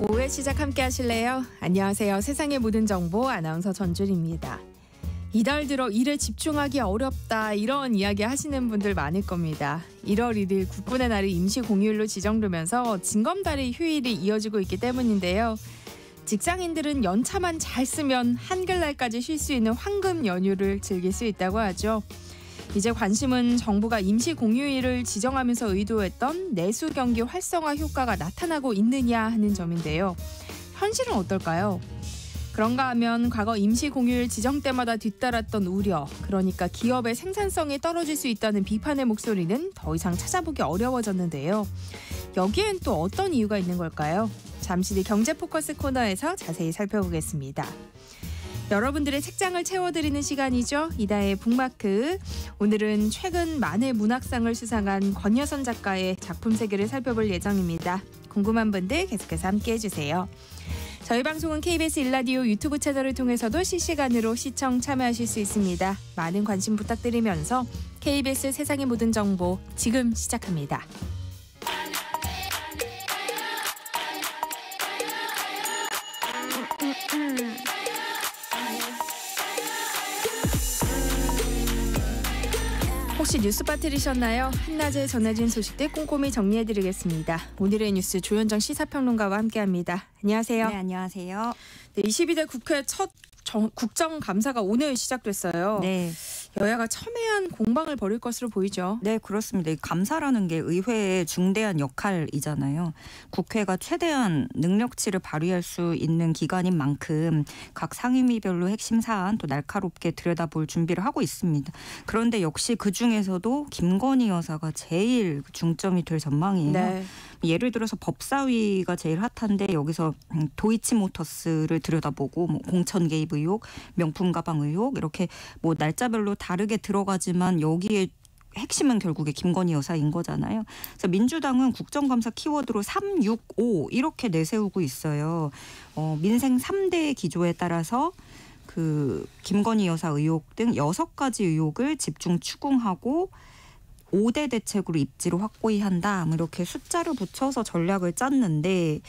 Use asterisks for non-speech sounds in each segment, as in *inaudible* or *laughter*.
오후에 시작 함께 하실래요? 안녕하세요. 세상의 모든 정보 아나운서 전주리입니다. 이달 들어 일에 집중하기 어렵다 이런 이야기 하시는 분들 많을 겁니다. 1월 1일 국군의 날이 임시 공휴일로 지정되면서 징검다리 휴일이 이어지고 있기 때문인데요. 직장인들은 연차만 잘 쓰면 한글날까지 쉴 수 있는 황금 연휴를 즐길 수 있다고 하죠. 이제 관심은 정부가 임시 공휴일을 지정하면서 의도했던 내수 경기 활성화 효과가 나타나고 있느냐 하는 점인데요. 현실은 어떨까요? 그런가 하면 과거 임시 공휴일 지정 때마다 뒤따랐던 우려, 그러니까 기업의 생산성이 떨어질 수 있다는 비판의 목소리는 더 이상 찾아보기 어려워졌는데요. 여기엔 또 어떤 이유가 있는 걸까요? 잠시 뒤 경제 포커스 코너에서 자세히 살펴보겠습니다. 여러분들의 책장을 채워드리는 시간이죠. 이다의 북마크. 오늘은 최근 만의 문학상을 수상한 권여선 작가의 작품 세계를 살펴볼 예정입니다. 궁금한 분들 계속해서 함께해 주세요. 저희 방송은 KBS 일라디오 유튜브 채널을 통해서도 실시간으로 시청 참여하실 수 있습니다. 많은 관심 부탁드리면서 KBS 세상의 모든 정보 지금 시작합니다. *clears throat* 혹시 뉴스 빠뜨리셨나요? 한낮에 전해진 소식들 꼼꼼히 정리해드리겠습니다. 오늘의 뉴스 조현정 시사평론가와 함께합니다. 안녕하세요. 네, 안녕하세요. 네, 22대 국회 첫 정, 국정감사가 오늘 시작됐어요. 네. 여야가 첨예한 공방을 벌일 것으로 보이죠. 네, 그렇습니다. 감사라는 게 의회의 중대한 역할이잖아요. 국회가 최대한 능력치를 발휘할 수 있는 기관인 만큼 각 상임위별로 핵심 사안 또 날카롭게 들여다볼 준비를 하고 있습니다. 그런데 역시 그 중에서도 김건희 여사가 제일 중점이 될 전망이에요. 네. 예를 들어서 법사위가 제일 핫한데 여기서 음, 도이치모터스를 들여다보고 뭐 공천 개입 의혹, 명품 가방 의혹 이렇게 뭐 날짜별로 다르게 들어가지만 여기에 핵심은 결국에 김건희 여사인 거잖아요. 그래서 민주당은 국정감사 키워드로 365 이렇게 내세우고 있어요. 어, 민생 3대 기조에 따라서 그 김건희 여사 의혹 등 여섯 가지 의혹을 집중 추궁하고 5대 대책으로 입지로 확고히 한다. 뭐 이렇게 숫자를 붙여서 전략을 짰는데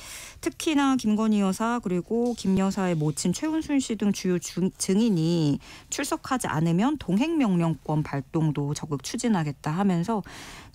특히나 김건희 여사 그리고 김 여사의 모친 최은순 씨 등 주요 증인이 출석하지 않으면 동행명령권 발동도 적극 추진하겠다 하면서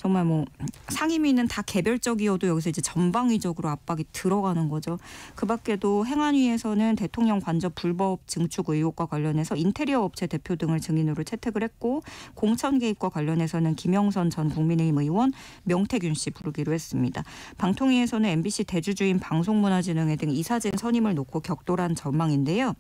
정말 뭐 상임위는 다 개별적이어도 여기서 이제 전방위적으로 압박이 들어가는 거죠. 그 밖에도 행안위에서는 대통령 관저 불법 증축 의혹과 관련해서 인테리어 업체 대표 등을 증인으로 채택을 했고 공천 개입과 관련해서는 김영선 전 국민의힘 의원, 명태균 씨 부르기로 했습니다. 방통위에서는 MBC 대주주인 방송문화진흥회 등 이사진 선임을 놓고 격돌한 전망인데요.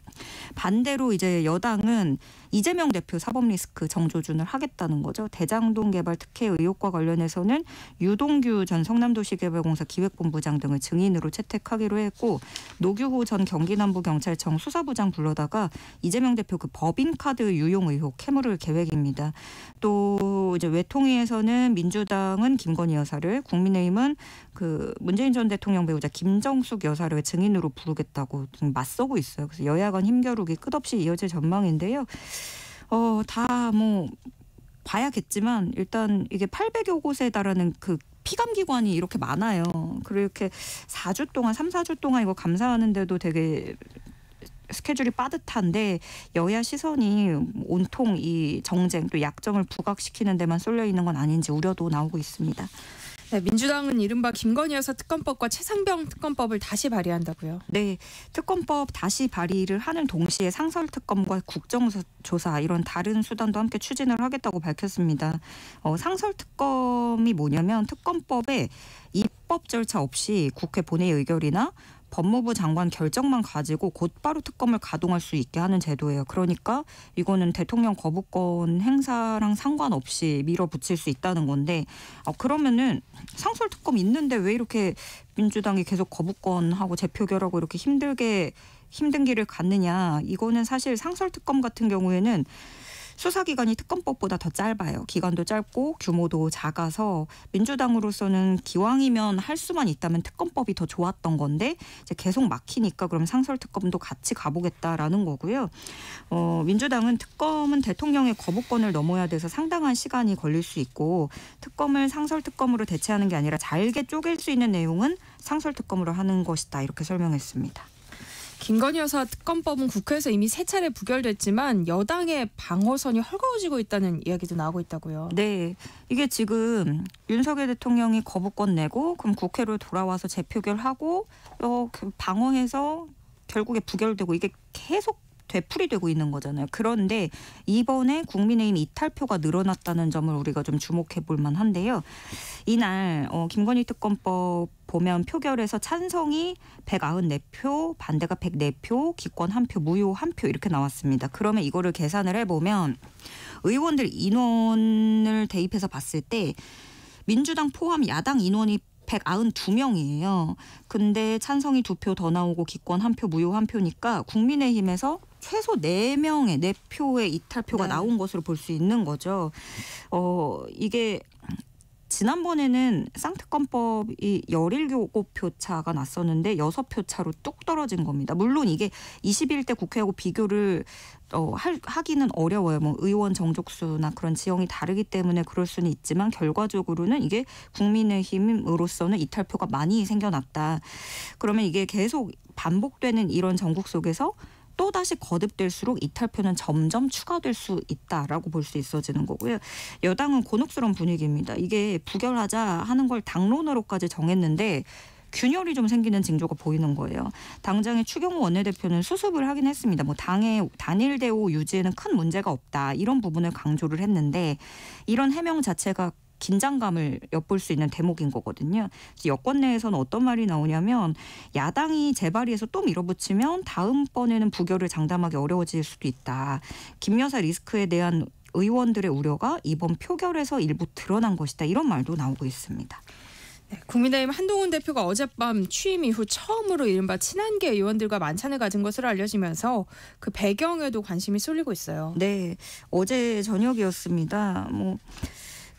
반대로 이제 여당은 이재명 대표 사법 리스크 정조준을 하겠다는 거죠. 대장동 개발 특혜 의혹과 관련 관련해서는 유동규 전 성남도시개발공사 기획본부장 등을 증인으로 채택하기로 했고 노규호 전 경기남부경찰청 수사부장 불러다가 이재명 대표 그 법인카드 유용 의혹 캐물을 계획입니다. 또 이제 외통위에서는 민주당은 김건희 여사를 국민의힘은 그 문재인 전 대통령 배우자 김정숙 여사를 증인으로 부르겠다고 지 맞서고 있어요. 그래서 여야 간 힘겨루기 끝없이 이어질 전망인데요. 어, 다뭐 봐야겠지만 일단 이게 800여 곳에 달하는 그 피감기관이 이렇게 많아요. 그리고 이렇게 4주 동안, 3, 4주 동안 이거 감사하는데도 되게 스케줄이 빠듯한데 여야 시선이 온통 이 정쟁 또약점을 부각시키는 데만 쏠려 있는 건 아닌지 우려도 나오고 있습니다. 네, 민주당은 이른바 김건희 여사 특검법과 최상병 특검법을 다시 발의한다고요. 네, 특검법 다시 발의를 하는 동시에 상설 특검과 국정조사 이런 다른 수단도 함께 추진을 하겠다고 밝혔습니다. 어, 상설 특검이 뭐냐면 특검법에 입법 절차 없이 국회 본회의 의결이나 법무부 장관 결정만 가지고 곧바로 특검을 가동할 수 있게 하는 제도예요. 그러니까 이거는 대통령 거부권 행사랑 상관없이 밀어붙일 수 있다는 건데 어, 그러면은 상설 특검 있는데 왜 이렇게 민주당이 계속 거부권하고 재표결하고 이렇게 힘들게 힘든 길을 갔느냐 이거는 사실 상설 특검 같은 경우에는 수사 기관이 특검법보다 더 짧아요. 기간도 짧고 규모도 작아서 민주당으로서는 기왕이면 할 수만 있다면 특검법이 더 좋았던 건데 이제 계속 막히니까 그럼 상설 특검도 같이 가보겠다라는 거고요. 어, 민주당은 특검은 대통령의 거부권을 넘어야 돼서 상당한 시간이 걸릴 수 있고 특검을 상설 특검으로 대체하는 게 아니라 잘게 쪼갤 수 있는 내용은 상설 특검으로 하는 것이다 이렇게 설명했습니다. 김건희 여사 특검법은 국회에서 이미 세 차례 부결됐지만 여당의 방어선이 헐거워지고 있다는 이야기도 나오고 있다고요. 네. 이게 지금 음. 윤석열 대통령이 거부권 내고 그럼 국회로 돌아와서 재표결하고 어, 그 방어해서 결국에 부결되고 이게 계속 되풀이되고 있는 거잖아요. 그런데 이번에 국민의힘 이탈표가 늘어났다는 점을 우리가 좀 주목해 볼 만한데요. 이날 어, 김건희 특검법 보면 표결에서 찬성이 194표, 반대가 104표, 기권 1표, 무효 1표 이렇게 나왔습니다. 그러면 이거를 계산을 해보면 의원들 인원을 대입해서 봤을 때 민주당 포함 야당 인원이 192명이에요. 근데 찬성이 두 표 더 나오고 기권 한 표 무효 한 표니까 국민의힘에서 최소 네명의네 표의 이탈표가 네. 나온 것으로 볼 수 있는 거죠. 어, 이게 지난번에는 쌍특검법이 열일교고표 차가 났었는데 여섯 표 차로 뚝 떨어진 겁니다. 물론 이게 21대 국회하고 비교를 어, 할, 하기는 어려워요. 뭐 의원 정족수나 그런 지형이 다르기 때문에 그럴 수는 있지만 결과적으로는 이게 국민의힘으로서는 이탈표가 많이 생겨났다. 그러면 이게 계속 반복되는 이런 전국 속에서 또다시 거듭될수록 이탈표는 점점 추가될 수 있다라고 볼 수 있어지는 거고요. 여당은 곤혹스러운 분위기입니다. 이게 부결하자 하는 걸 당론으로까지 정했는데 균열이 좀 생기는 징조가 보이는 거예요. 당장의 추경호 원내대표는 수습을 하긴 했습니다. 뭐 당의 단일 대우 유지에는 큰 문제가 없다 이런 부분을 강조를 했는데 이런 해명 자체가 긴장감을 엿볼 수 있는 대목인 거거든요. 여권 내에서는 어떤 말이 나오냐면 야당이 재발의해서 또 밀어붙이면 다음번에는 부결을 장담하기 어려워질 수도 있다. 김 여사 리스크에 대한 의원들의 우려가 이번 표결에서 일부 드러난 것이다. 이런 말도 나오고 있습니다. 네, 국민의힘 한동훈 대표가 어젯밤 취임 이후 처음으로 이른바 친한계 의원들과 만찬을 가진 것으로 알려지면서 그 배경에도 관심이 쏠리고 있어요. 네, 어제 저녁이었습니다. 뭐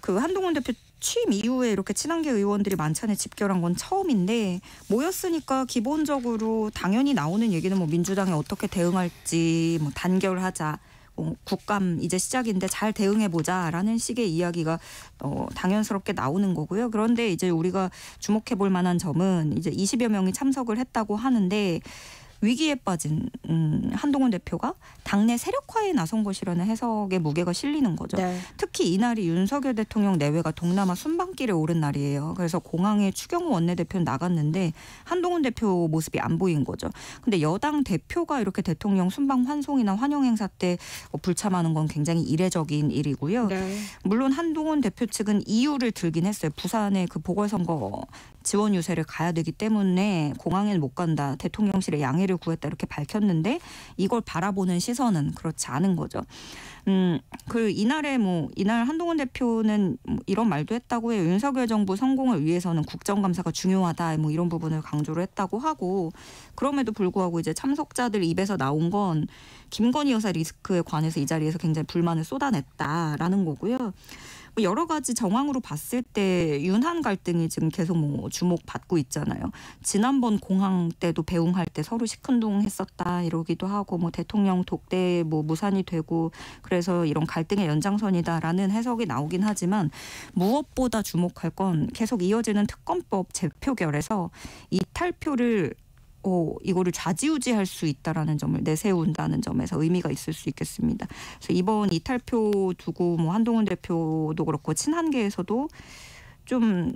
그 한동훈 대표 취임 이후에 이렇게 친한계 의원들이 만찬에 집결한 건 처음인데 모였으니까 기본적으로 당연히 나오는 얘기는 뭐 민주당에 어떻게 대응할지 뭐 단결하자 어, 국감 이제 시작인데 잘 대응해 보자라는 식의 이야기가 어, 당연스럽게 나오는 거고요. 그런데 이제 우리가 주목해 볼 만한 점은 이제 20여 명이 참석을 했다고 하는데 위기에 빠진 음, 한동훈 대표가 당내 세력화에 나선 것이라는 해석의 무게가 실리는 거죠. 네. 특히 이날이 윤석열 대통령 내외가 동남아 순방길에 오른 날이에요. 그래서 공항에 추경호 원내대표 나갔는데 한동훈 대표 모습이 안 보인 거죠. 근데 여당 대표가 이렇게 대통령 순방 환송이나 환영 행사 때 어, 불참하는 건 굉장히 이례적인 일이고요. 네. 물론 한동훈 대표 측은 이유를 들긴 했어요. 부산의 그 보궐선거 지원 유세를 가야 되기 때문에 공항에는 못 간다. 대통령실에 양해를 구했다 이렇게 밝혔는데 이걸 바라보는 시선은 그렇지 않은 거죠. 음, 그 이날에 뭐 이날 한동훈 대표는 뭐 이런 말도 했다고 해요. 윤석열 정부 성공을 위해서는 국정감사가 중요하다. 뭐 이런 부분을 강조를 했다고 하고 그럼에도 불구하고 이제 참석자들 입에서 나온 건 김건희 여사 리스크에 관해서 이 자리에서 굉장히 불만을 쏟아냈다라는 거고요. 뭐 여러 가지 정황으로 봤을 때 윤한 갈등이 지금 계속 뭐 주목받고 있잖아요. 지난번 공항 때도 배웅할 때 서로 시큰둥했었다 이러기도 하고 뭐 대통령 독대 뭐 무산이 되고 그래서 이런 갈등의 연장선이다라는 해석이 나오긴 하지만 무엇보다 주목할 건 계속 이어지는 특검법 재표결에서 이탈표를 어, 이거를 좌지우지할 수 있다라는 점을 내세운다는 점에서 의미가 있을 수 있겠습니다. 그래서 이번 이탈표 두고 뭐 한동훈 대표도 그렇고 친한계에서도 좀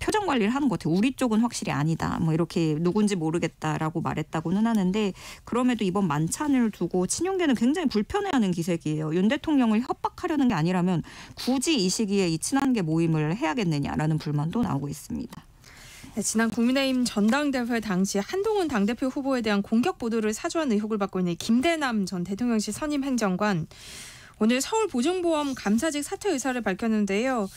표정 관리를 하는 것 같아요. 우리 쪽은 확실히 아니다. 뭐 이렇게 누군지 모르겠다라고 말했다고는 하는데 그럼에도 이번 만찬을 두고 친윤계는 굉장히 불편해하는 기색이에요. 윤 대통령을 협박하려는 게 아니라면 굳이 이 시기에 이 친한계 모임을 해야겠느냐라는 불만도 나오고 있습니다. 네, 지난 국민의힘 전당대회 당시 한동훈 당대표 후보에 대한 공격 보도를 사주한 의혹을 받고 있는 김대남 전 대통령실 선임 행정관 오늘 서울보증보험 감사직 사퇴 의사를 밝혔는데요.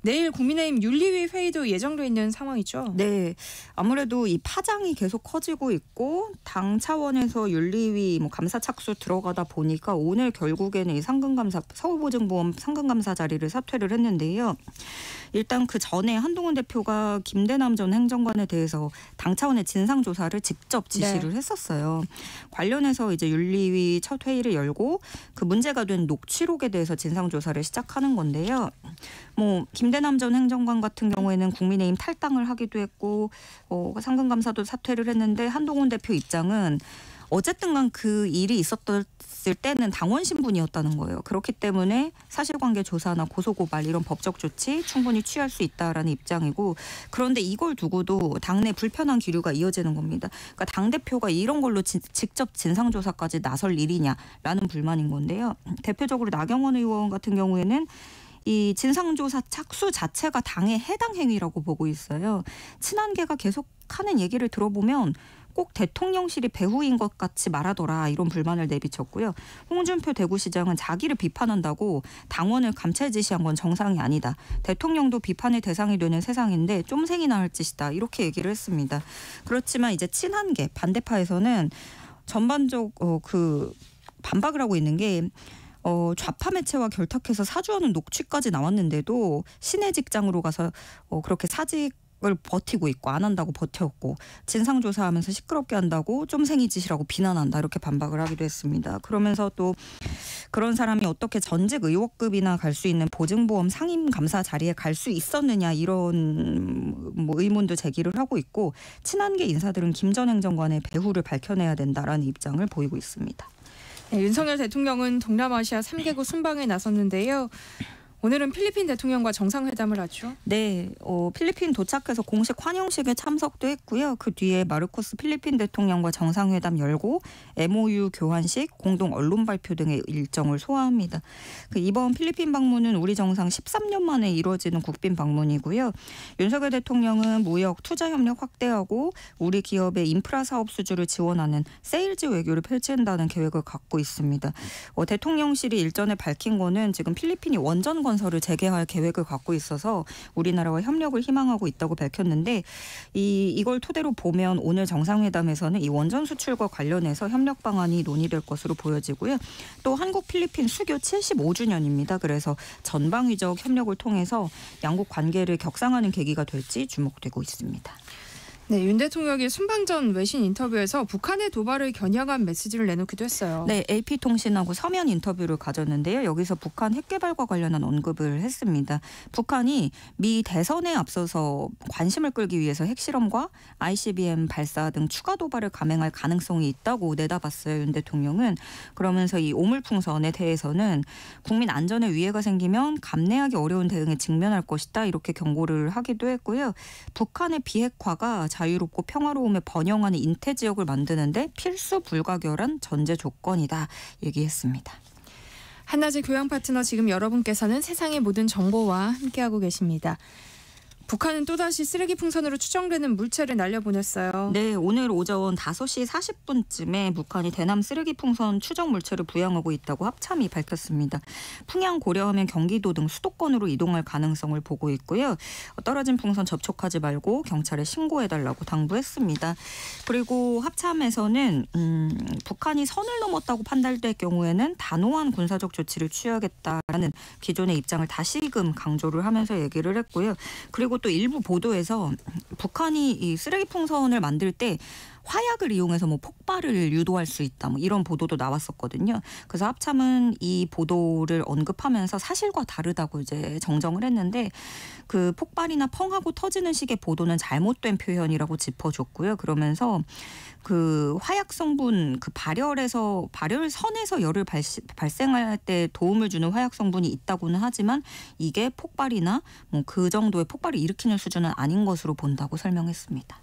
내일 국민의힘 윤리위 회의도 예정돼 있는 상황이죠. 네, 아무래도 이 파장이 계속 커지고 있고 당 차원에서 윤리위 뭐 감사 착수 들어가다 보니까 오늘 결국에는 이 상근감사 서울보증보험 상근감사 자리를 사퇴를 했는데요. 일단 그 전에 한동훈 대표가 김대남 전 행정관에 대해서 당 차원의 진상 조사를 직접 네. 지시를 네. 했었어요. 관련해서 이제 윤리위 첫 회의를 열고 그 문제가 된 녹취록에 대해서 진상 조사를 시작하는 건데요. 뭐 김대남 전 행정관 같은 경우에는 국민의힘 탈당을 하기도 했고 어, 상근감사도 사퇴를 했는데 한동훈 대표 입장은 어쨌든 간 그 일이 있었던 있을 때는 당원 신분이었다는 거예요. 그렇기 때문에 사실관계 조사나 고소고발 이런 법적 조치 충분히 취할 수 있다라는 입장이고 그런데 이걸 두고도 당내 불편한 기류가 이어지는 겁니다. 그러니까 당 대표가 이런 걸로 지, 직접 진상 조사까지 나설 일이냐라는 불만인 건데요. 대표적으로 나경원 의원 같은 경우에는 이 진상조사 착수 자체가 당의 해당 행위라고 보고 있어요. 친한계가 계속 하는 얘기를 들어보면 꼭 대통령실이 배후인 것 같이 말하더라 이런 불만을 내비쳤고요. 홍준표 대구시장은 자기를 비판한다고 당원을 감찰 지시한 건 정상이 아니다. 대통령도 비판의 대상이 되는 세상인데 좀생이나할 짓이다 이렇게 얘기를 했습니다. 그렇지만 이제 친한계 반대파에서는 전반적 어, 그 반박을 하고 있는 게 어, 좌파 매체와 결탁해서 사주하는 녹취까지 나왔는데도 시내 직장으로 가서 어, 그렇게 사직 을 버티고 있고 안 한다고 버텼고 진상 조사하면서 시끄럽게 한다고 좀생이 짓이라고 비난한다 이렇게 반박을 하기도 했습니다. 그러면서 또 그런 사람이 어떻게 전직 의원급이나 갈 수 있는 보증보험 상임 감사 자리에 갈 수 있었느냐 이런 뭐 의문도 제기를 하고 있고 친한계 인사들은 김 전 행정관의 배후를 밝혀내야 된다라는 입장을 보이고 있습니다. 네, 윤석열 대통령은 동남아시아 3개국 순방에 나섰는데요. 오늘은 필리핀 대통령과 정상회담을 하죠. 네, 어, 필리핀 도착해서 공식 환영식에 참석도 했고요. 그 뒤에 마르코스 필리핀 대통령과 정상회담 열고 MOU 교환식, 공동 언론 발표 등의 일정을 소화합니다. 그 이번 필리핀 방문은 우리 정상 13년 만에 이루어지는 국빈 방문이고요. 윤석열 대통령은 무역 투자 협력 확대하고 우리 기업의 인프라 사업 수주를 지원하는 세일즈 외교를 펼친다는 계획을 갖고 있습니다. 어, 대통령실이 일전에 밝힌 거는 지금 필리핀이 원전과 건설을 재개할 계획을 갖고 있어서 우리나라와 협력을 희망하고 있다고 밝혔는데 이 이걸 토대로 보면 오늘 정상회담에서는 이 원전 수출과 관련해서 협력 방안이 논의될 것으로 보여지고요. 또 한국 필리핀 수교 75주년입니다. 그래서 전방위적 협력을 통해서 양국 관계를 격상하는 계기가 될지 주목되고 있습니다. 네, 윤 대통령이 순방 전 외신 인터뷰에서 북한의 도발을 겨냥한 메시지를 내놓기도 했어요. 네, AP통신하고 서면 인터뷰를 가졌는데요. 여기서 북한 핵개발과 관련한 언급을 했습니다. 북한이 미 대선에 앞서서 관심을 끌기 위해서 핵실험과 ICBM 발사 등 추가 도발을 감행할 가능성이 있다고 내다봤어요. 윤 대통령은 그러면서 이 오물풍선에 대해서는 국민 안전에 위해가 생기면 감내하기 어려운 대응에 직면할 것이다 이렇게 경고를 하기도 했고요. 북한의 비핵화가 자유롭고 평화로움에 번영하는 인태 지역을 만드는데 필수 불가결한 전제 조건이다 얘기했습니다. 한낮의 교양 파트너 지금 여러분께서는 세상의 모든 정보와 함께하고 계십니다. 북한은 또다시 쓰레기 풍선으로 추정되는 물체를 날려보냈어요. 네, 오늘 오전 5시 40분쯤에 북한이 대남 쓰레기 풍선 추정 물체를 부양하고 있다고 합참이 밝혔습니다. 풍향 고려하면 경기도 등 수도권으로 이동할 가능성을 보고 있고요. 떨어진 풍선 접촉하지 말고 경찰에 신고해달라고 당부했습니다. 그리고 합참에서는 음, 북한이 선을 넘었다고 판단될 경우에는 단호한 군사적 조치를 취하겠다라는 기존의 입장을 다시금 강조를 하면서 얘기를 했고요. 그리고 그리고 또 일부 보도에서 북한이 이 쓰레기 풍선을 만들 때 화약을 이용해서 뭐 폭발을 유도할 수 있다 뭐 이런 보도도 나왔었거든요. 그래서 합참은 이 보도를 언급하면서 사실과 다르다고 이제 정정을 했는데 그 폭발이나 펑하고 터지는 식의 보도는 잘못된 표현이라고 짚어줬고요. 그러면서 그 화약 성분 그 발열에서 발열 선에서 열을 발시, 발생할 때 도움을 주는 화약 성분이 있다고는 하지만 이게 폭발이나 뭐 그 정도의 폭발을 일으키는 수준은 아닌 것으로 본다고 설명했습니다.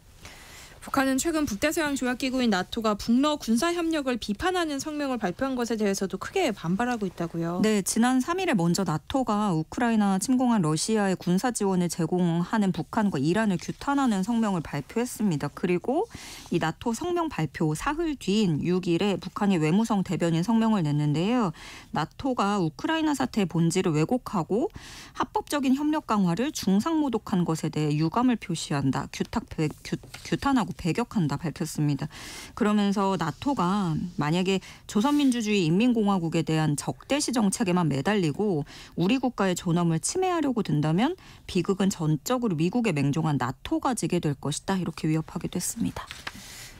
북한은 최근 북대서양 조약기구인 나토가 북러 군사 협력을 비판하는 성명을 발표한 것에 대해서도 크게 반발하고 있다고요. 네, 지난 3일에 먼저 나토가 우크라이나 침공한 러시아의 군사 지원을 제공하는 북한과 이란을 규탄하는 성명을 발표했습니다. 그리고 이 나토 성명 발표 사흘 뒤인 6일에 북한이 외무성 대변인 성명을 냈는데요. 나토가 우크라이나 사태의 본질을 왜곡하고 합법적인 협력 강화를 중상모독한 것에 대해 유감을 표시한다. 규탁, 규, 규탄하고 배격한다 밝혔습니다. 그러면서 나토가 만약에 조선민주주의 인민공화국에 대한 적대시 정책에만 매달리고 우리 국가의 존엄을 침해하려고 든다면 비극은 전적으로 미국에 맹종한 나토가 지게 될 것이다 이렇게 위협하기도 했습니다.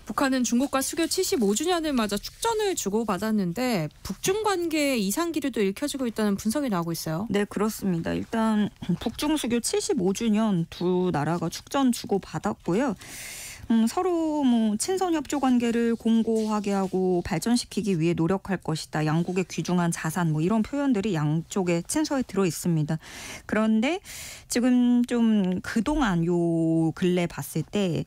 북한은 중국과 수교 75주년을 맞아 축전을 주고받았는데 북중 관계 이상기류도 읽혀지고 있다는 분석이 나오고 있어요. 네, 그렇습니다. 일단 북중 수교 75주년 두 나라가 축전 주고받았고요. 음, 서로 뭐 친선 협조 관계를 공고하게 하고 발전시키기 위해 노력할 것이다. 양국의 귀중한 자산 뭐 이런 표현들이 양쪽의 친서에 들어 있습니다. 그런데 지금 좀 그동안 요 근래 봤을 때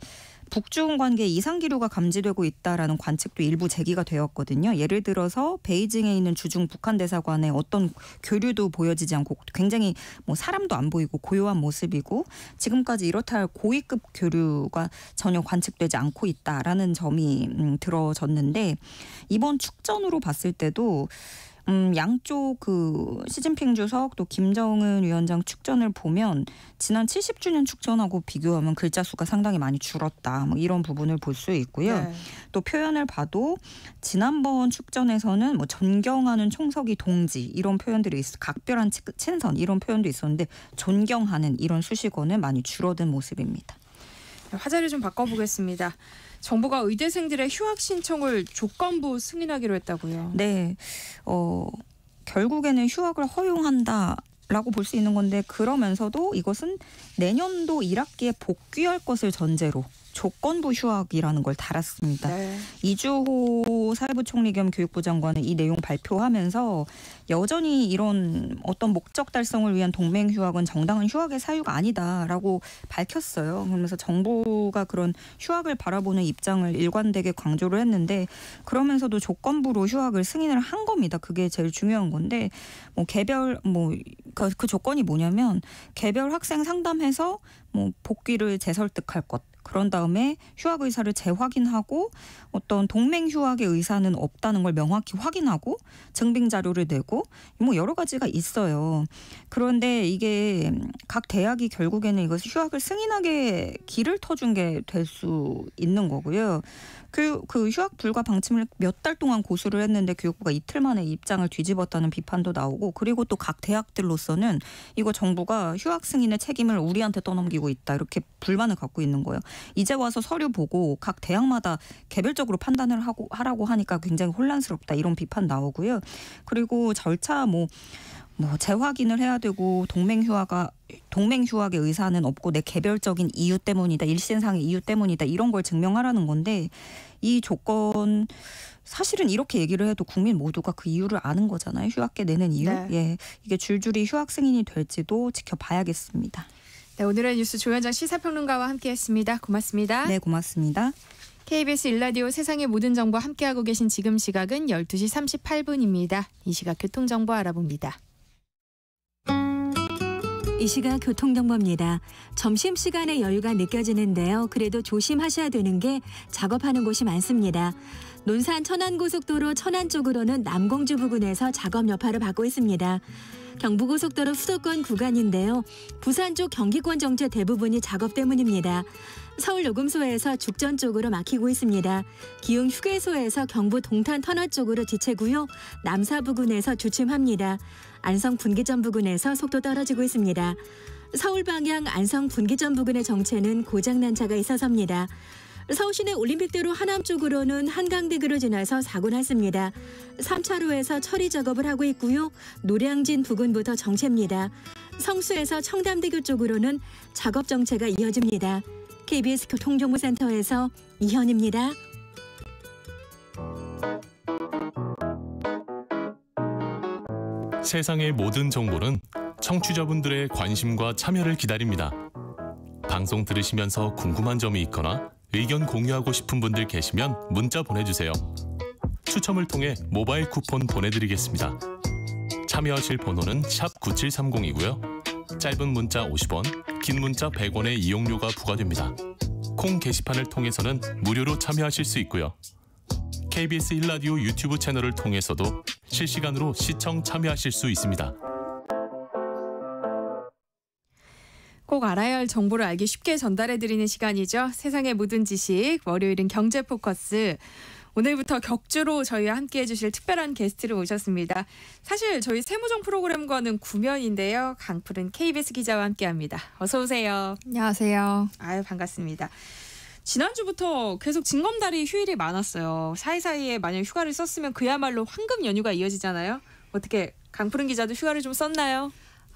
북중 관계 이상 기류가 감지되고 있다라는 관측도 일부 제기가 되었거든요. 예를 들어서 베이징에 있는 주중 북한 대사관에 어떤 교류도 보여지지 않고 굉장히 뭐 사람도 안 보이고 고요한 모습이고 지금까지 이렇다 할 고위급 교류가 전혀 관측되지 않고 있다라는 점이 음, 들어졌는데 이번 축전으로 봤을 때도 음, 양쪽 그 시진핑 주석 또 김정은 위원장 축전을 보면 지난 70주년 축전하고 비교하면 글자 수가 상당히 많이 줄었다. 뭐 이런 부분을 볼 수 있고요. 네. 또 표현을 봐도 지난번 축전에서는 뭐 존경하는 총석이 동지 이런 표현들이 있어 각별한 친선 이런 표현도 있었는데 존경하는 이런 수식어는 많이 줄어든 모습입니다. 화제를 좀 바꿔보겠습니다. 정부가 의대생들의 휴학 신청을 조건부 승인하기로 했다고요. 네. 어, 결국에는 휴학을 허용한다. 라고 볼 수 있는 건데 그러면서도 이것은 내년도 1학기에 복귀할 것을 전제로 조건부 휴학이라는 걸 달았습니다. 네. 이주호 사회부 총리 겸 교육부 장관은 이 내용 발표하면서 여전히 이런 어떤 목적 달성을 위한 동맹 휴학은 정당한 휴학의 사유가 아니다라고 밝혔어요. 그러면서 정부가 그런 휴학을 바라보는 입장을 일관되게 강조를 했는데 그러면서도 조건부로 휴학을 승인을 한 겁니다. 그게 제일 중요한 건데 뭐 개별 뭐그 그 조건이 뭐냐면 개별 학생 상담해서 뭐 복귀를 재설득할 것 그런 다음에 휴학 의사를 재확인하고 어떤 동맹 휴학의 의사는 없다는 걸 명확히 확인하고 증빙 자료를 내고 뭐 여러 가지가 있어요. 그런데 이게 각 대학이 결국에는 이것을 휴학을 승인하게 길을 터준 게 될 수 있는 거고요. 그, 그 휴학 불가 방침을 몇 달 동안 고수를 했는데 교육부가 이틀 만에 입장을 뒤집었다는 비판도 나오고 그리고 또 각 대학들로서는 이거 정부가 휴학 승인의 책임을 우리한테 떠넘기고 있다 이렇게 불만을 갖고 있는 거예요. 이제 와서 서류 보고 각 대학마다 개별적으로 판단을 하고 하라고 하니까 굉장히 혼란스럽다 이런 비판 나오고요. 그리고 절차 뭐뭐 뭐 재확인을 해야 되고 동맹 휴화가 동맹 휴학의 의사는 없고 내 개별적인 이유 때문이다 일신상의 이유 때문이다 이런 걸 증명하라는 건데 이 조건 사실은 이렇게 얘기를 해도 국민 모두가 그 이유를 아는 거잖아요. 휴학계 내는 이유. 네. 예. 이게 줄줄이 휴학 생인이 될지도 지켜봐야겠습니다. 네, 오늘의 뉴스 조현정 시사평론가와 함께했습니다. 고맙습니다. 네, 고맙습니다. KBS 일라디오 세상의 모든 정보 함께하고 계신 지금 시각은 12시 38분입니다. 이 시각 교통정보 알아봅니다. 이 시각 교통정보입니다. 점심시간에 여유가 느껴지는데요. 그래도 조심하셔야 되는 게 작업하는 곳이 많습니다. 논산 천안고속도로 천안 쪽으로는 남공주 부근에서 작업 여파를 받고 있습니다. 경부고속도로 수도권 구간인데요. 부산 쪽 경기권 정체 대부분이 작업 때문입니다. 서울 요금소에서 죽전 쪽으로 막히고 있습니다. 기흥 휴게소에서 경부 동탄 터널 쪽으로 지체고요. 남사 부근에서 주춤합니다. 안성 분기점 부근에서 속도 떨어지고 있습니다. 서울 방향 안성 분기점 부근의 정체는 고장난 차가 있어서입니다. 서울시내 올림픽대로 하남 쪽으로는 한강대교를 지나서 사고 났습니다. 3차로에서 처리 작업을 하고 있고요. 노량진 부근부터 정체입니다. 성수에서 청담대교 쪽으로는 작업 정체가 이어집니다. KBS 교통정보센터에서 이현입니다. 세상의 모든 정보는 청취자분들의 관심과 참여를 기다립니다. 방송 들으시면서 궁금한 점이 있거나 의견 공유하고 싶은 분들 계시면 문자 보내주세요. 추첨을 통해 모바일 쿠폰 보내드리겠습니다. 참여하실 번호는 9730이고요. 짧은 문자 50원, 긴 문자 100원의 이용료가 부과됩니다. 콩 게시판을 통해서는 무료로 참여하실 수 있고요. KBS 1라디오 유튜브 채널을 통해서도 실시간으로 시청 참여하실 수 있습니다. 꼭 알아야 할 정보를 알기 쉽게 전달해 드리는 시간이죠. 세상의 모든 지식 월요일은 경제 포커스. 오늘부터 격주로 저희와 함께 해주실 특별한 게스트를 모셨습니다. 사실 저희 세무정 프로그램과는 구면인데요. 강풀은 KBS 기자와 함께합니다. 어서 오세요. 안녕하세요. 아유 반갑습니다. 지난주부터 계속 징검다리 휴일이 많았어요. 사이사이에 만약 휴가를 썼으면 그야말로 황금 연휴가 이어지잖아요. 어떻게 강푸른 기자도 휴가를 좀 썼나요?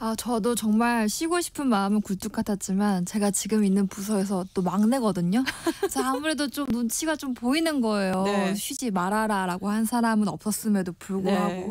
아, 저도 정말 쉬고 싶은 마음은 굴뚝 같았지만 제가 지금 있는 부서에서 또 막내거든요. 그래서 아무래도 좀 눈치가 좀 보이는 거예요. 네. 쉬지 말아라라고 한 사람은 없었음에도 불구하고 네.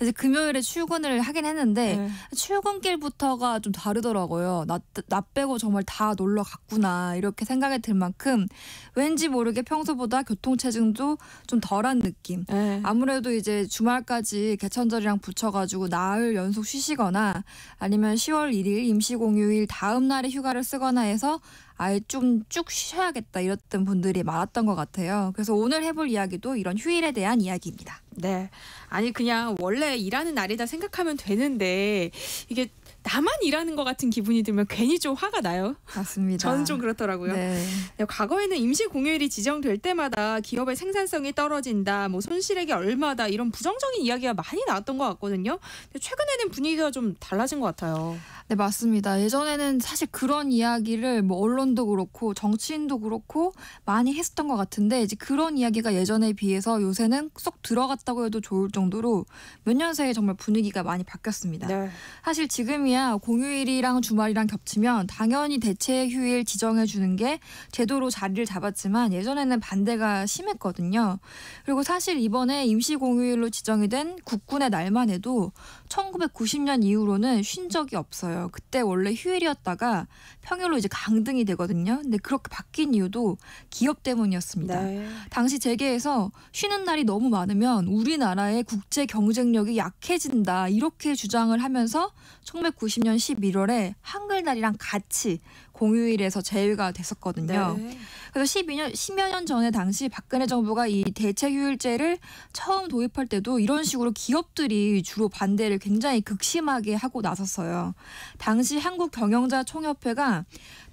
이제 금요일에 출근을 하긴 했는데 네. 출근길부터가 좀 다르더라고요. 나, 나 빼고 정말 다 놀러 갔구나 이렇게 생각이 들 만큼 왠지 모르게 평소보다 교통체증도 좀 덜한 느낌. 네. 아무래도 이제 주말까지 개천절이랑 붙여가지고 나흘 연속 쉬시거나 아니면 10월 1일 임시공휴일 다음 날에 휴가를 쓰거나 해서 아예 좀 쭉 쉬어야겠다 이랬던 분들이 많았던 것 같아요. 그래서 오늘 해볼 이야기도 이런 휴일에 대한 이야기입니다. 네. 아니 그냥 원래 일하는 날이다 생각하면 되는데 이게 나만 일하는 것 같은 기분이 들면 괜히 좀 화가 나요. 맞습니다. 저는 좀 그렇더라고요. 네. 네. 과거에는 임시 공휴일이 지정될 때마다 기업의 생산성이 떨어진다, 뭐 손실액이 얼마다 이런 부정적인 이야기가 많이 나왔던 것 같거든요. 최근에는 분위기가 좀 달라진 것 같아요. 네 맞습니다. 예전에는 사실 그런 이야기를 뭐 언론도 그렇고 정치인도 그렇고 많이 했었던 것 같은데 이제 그런 이야기가 예전에 비해서 요새는 쏙 들어갔다고 해도 좋을 정도로 몇 년 사이에 정말 분위기가 많이 바뀌었습니다. 네. 사실 지금이 특히나 공휴일이랑 주말이랑 겹치면 당연히 대체 휴일 지정해 주는 게 제도로 자리를 잡았지만 예전에는 반대가 심했거든요. 그리고 사실 이번에 임시 공휴일로 지정이 된 국군의 날만 해도 1990년 이후로는 쉰 적이 없어요. 그때 원래 휴일이었다가 평일로 이제 강등이 되거든요. 근데 그렇게 바뀐 이유도 기업 때문이었습니다. 네. 당시 재계에서 쉬는 날이 너무 많으면 우리나라의 국제 경쟁력이 약해진다 이렇게 주장을 하면서 1990년 11월에 한글날이랑 같이 공휴일에서 제외가 됐었거든요. 네. 그래서 12년 10여 년 전에 당시 박근혜 정부가 이 대체휴일제를 처음 도입할 때도 이런 식으로 기업들이 주로 반대를 굉장히 극심하게 하고 나섰어요. 당시 한국 경영자 총협회가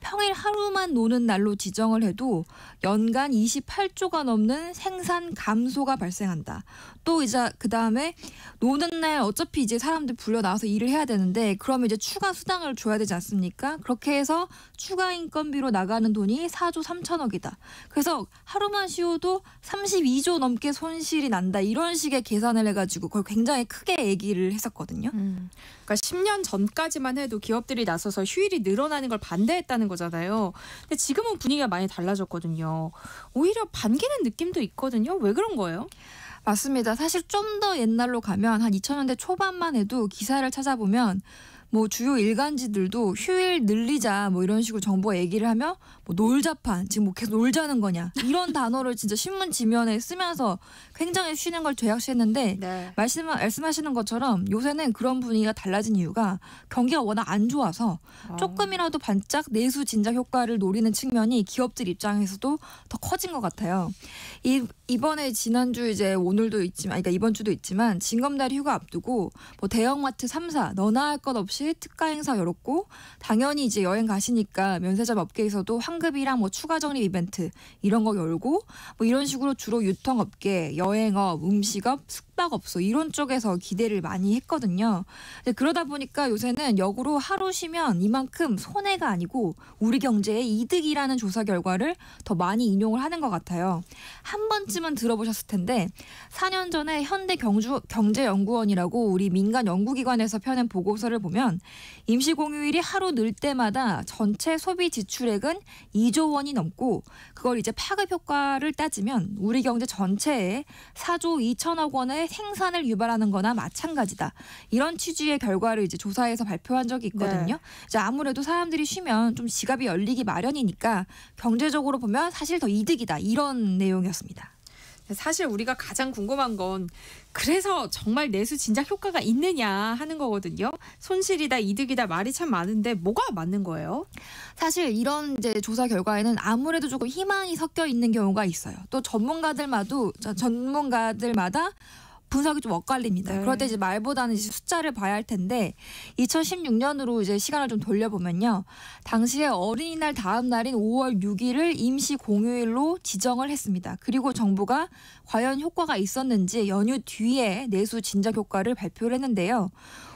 평일 하루만 노는 날로 지정을 해도 연간 28조가 넘는 생산 감소가 발생한다. 또 이제 그 다음에 노는 날 어차피 이제 사람들 불려 나와서 일을 해야 되는데 그러면 이제 추가 수당을 줘야 되지 않습니까? 그렇게 해서 추가 인건비로 나가는 돈이 4조 3천억이다. 그래서 하루만 쉬어도 32조 넘게 손실이 난다. 이런 식의 계산을 해가지고 그걸 굉장히 크게 얘기를 했었거든요. 음. 그러니까 10년 전까지만 해도 기업들이 나서서 휴일이 늘어나는 걸 반대했다는 거잖아요. 근데 지금은 분위기가 많이 달라졌거든요. 오히려 반기는 느낌도 있거든요. 왜 그런 거예요? 맞습니다. 사실 좀 더 옛날로 가면 한 2000년대 초반만 해도 기사를 찾아보면 뭐 주요 일간지들도 휴일 늘리자 뭐 이런 식으로 정부가 얘기를 하며 뭐 놀자판 지금 뭐 계속 놀자는 거냐 이런 *laughs* 단어를 진짜 신문 지면에 쓰면서 굉장히 쉬는 걸 죄악시했는데 네. 말씀 말씀하시는 것처럼 요새는 그런 분위기가 달라진 이유가 경기가 워낙 안 좋아서 아. 조금이라도 반짝 내수 진작 효과를 노리는 측면이 기업들 입장에서도 더 커진 것 같아요. 이 이번에 지난주 이제 오늘도 있지만 그러니까 이번 주도 있지만 징검다리 휴가 앞두고 뭐 대형마트 3사 너나 할 것 없이 특가 행사 열었고 당연히 이제 여행 가시니까 면세점 업계에서도 황 상급이랑 뭐 추가 적립 이벤트 이런 거 열고 뭐 이런 식으로 주로 유통업계, 여행업, 음식업, 숙박업소 이런 쪽에서 기대를 많이 했거든요. 그러다 보니까 요새는 역으로 하루 쉬면 이만큼 손해가 아니고 우리 경제의 이득이라는 조사 결과를 더 많이 인용을 하는 것 같아요. 한 번쯤은 들어보셨을 텐데 4년 전에 현대 경제연구원이라고 우리 민간 연구기관에서 펴낸 보고서를 보면 임시공휴일이 하루 늘 때마다 전체 소비 지출액은 2조 원이 넘고 그걸 이제 파급 효과를 따지면 우리 경제 전체에 4조 2천억 원의 생산을 유발하는 거나 마찬가지다. 이런 취지의 결과를 이제 조사해서 발표한 적이 있거든요. 네. 이제 아무래도 사람들이 쉬면 좀 지갑이 열리기 마련이니까 경제적으로 보면 사실 더 이득이다. 이런 내용이었습니다. 사실 우리가 가장 궁금한 건 그래서 정말 내수 진작 효과가 있느냐 하는 거거든요. 손실이다 이득이다 말이 참 많은데 뭐가 맞는 거예요? 사실 이런 이제 조사 결과에는 아무래도 조금 희망이 섞여 있는 경우가 있어요. 또 전문가들마도 전문가들마다 분석이 좀 엇갈립니다. 네. 그럴 때 이제 말보다는 이제 숫자를 봐야 할 텐데 2016년으로 이제 시간을 좀 돌려보면요. 당시에 어린이날 다음 날인 5월 6일을 임시 공휴일로 지정을 했습니다. 그리고 정부가 과연 효과가 있었는지 연휴 뒤에 내수 진작 효과를 발표를 했는데요.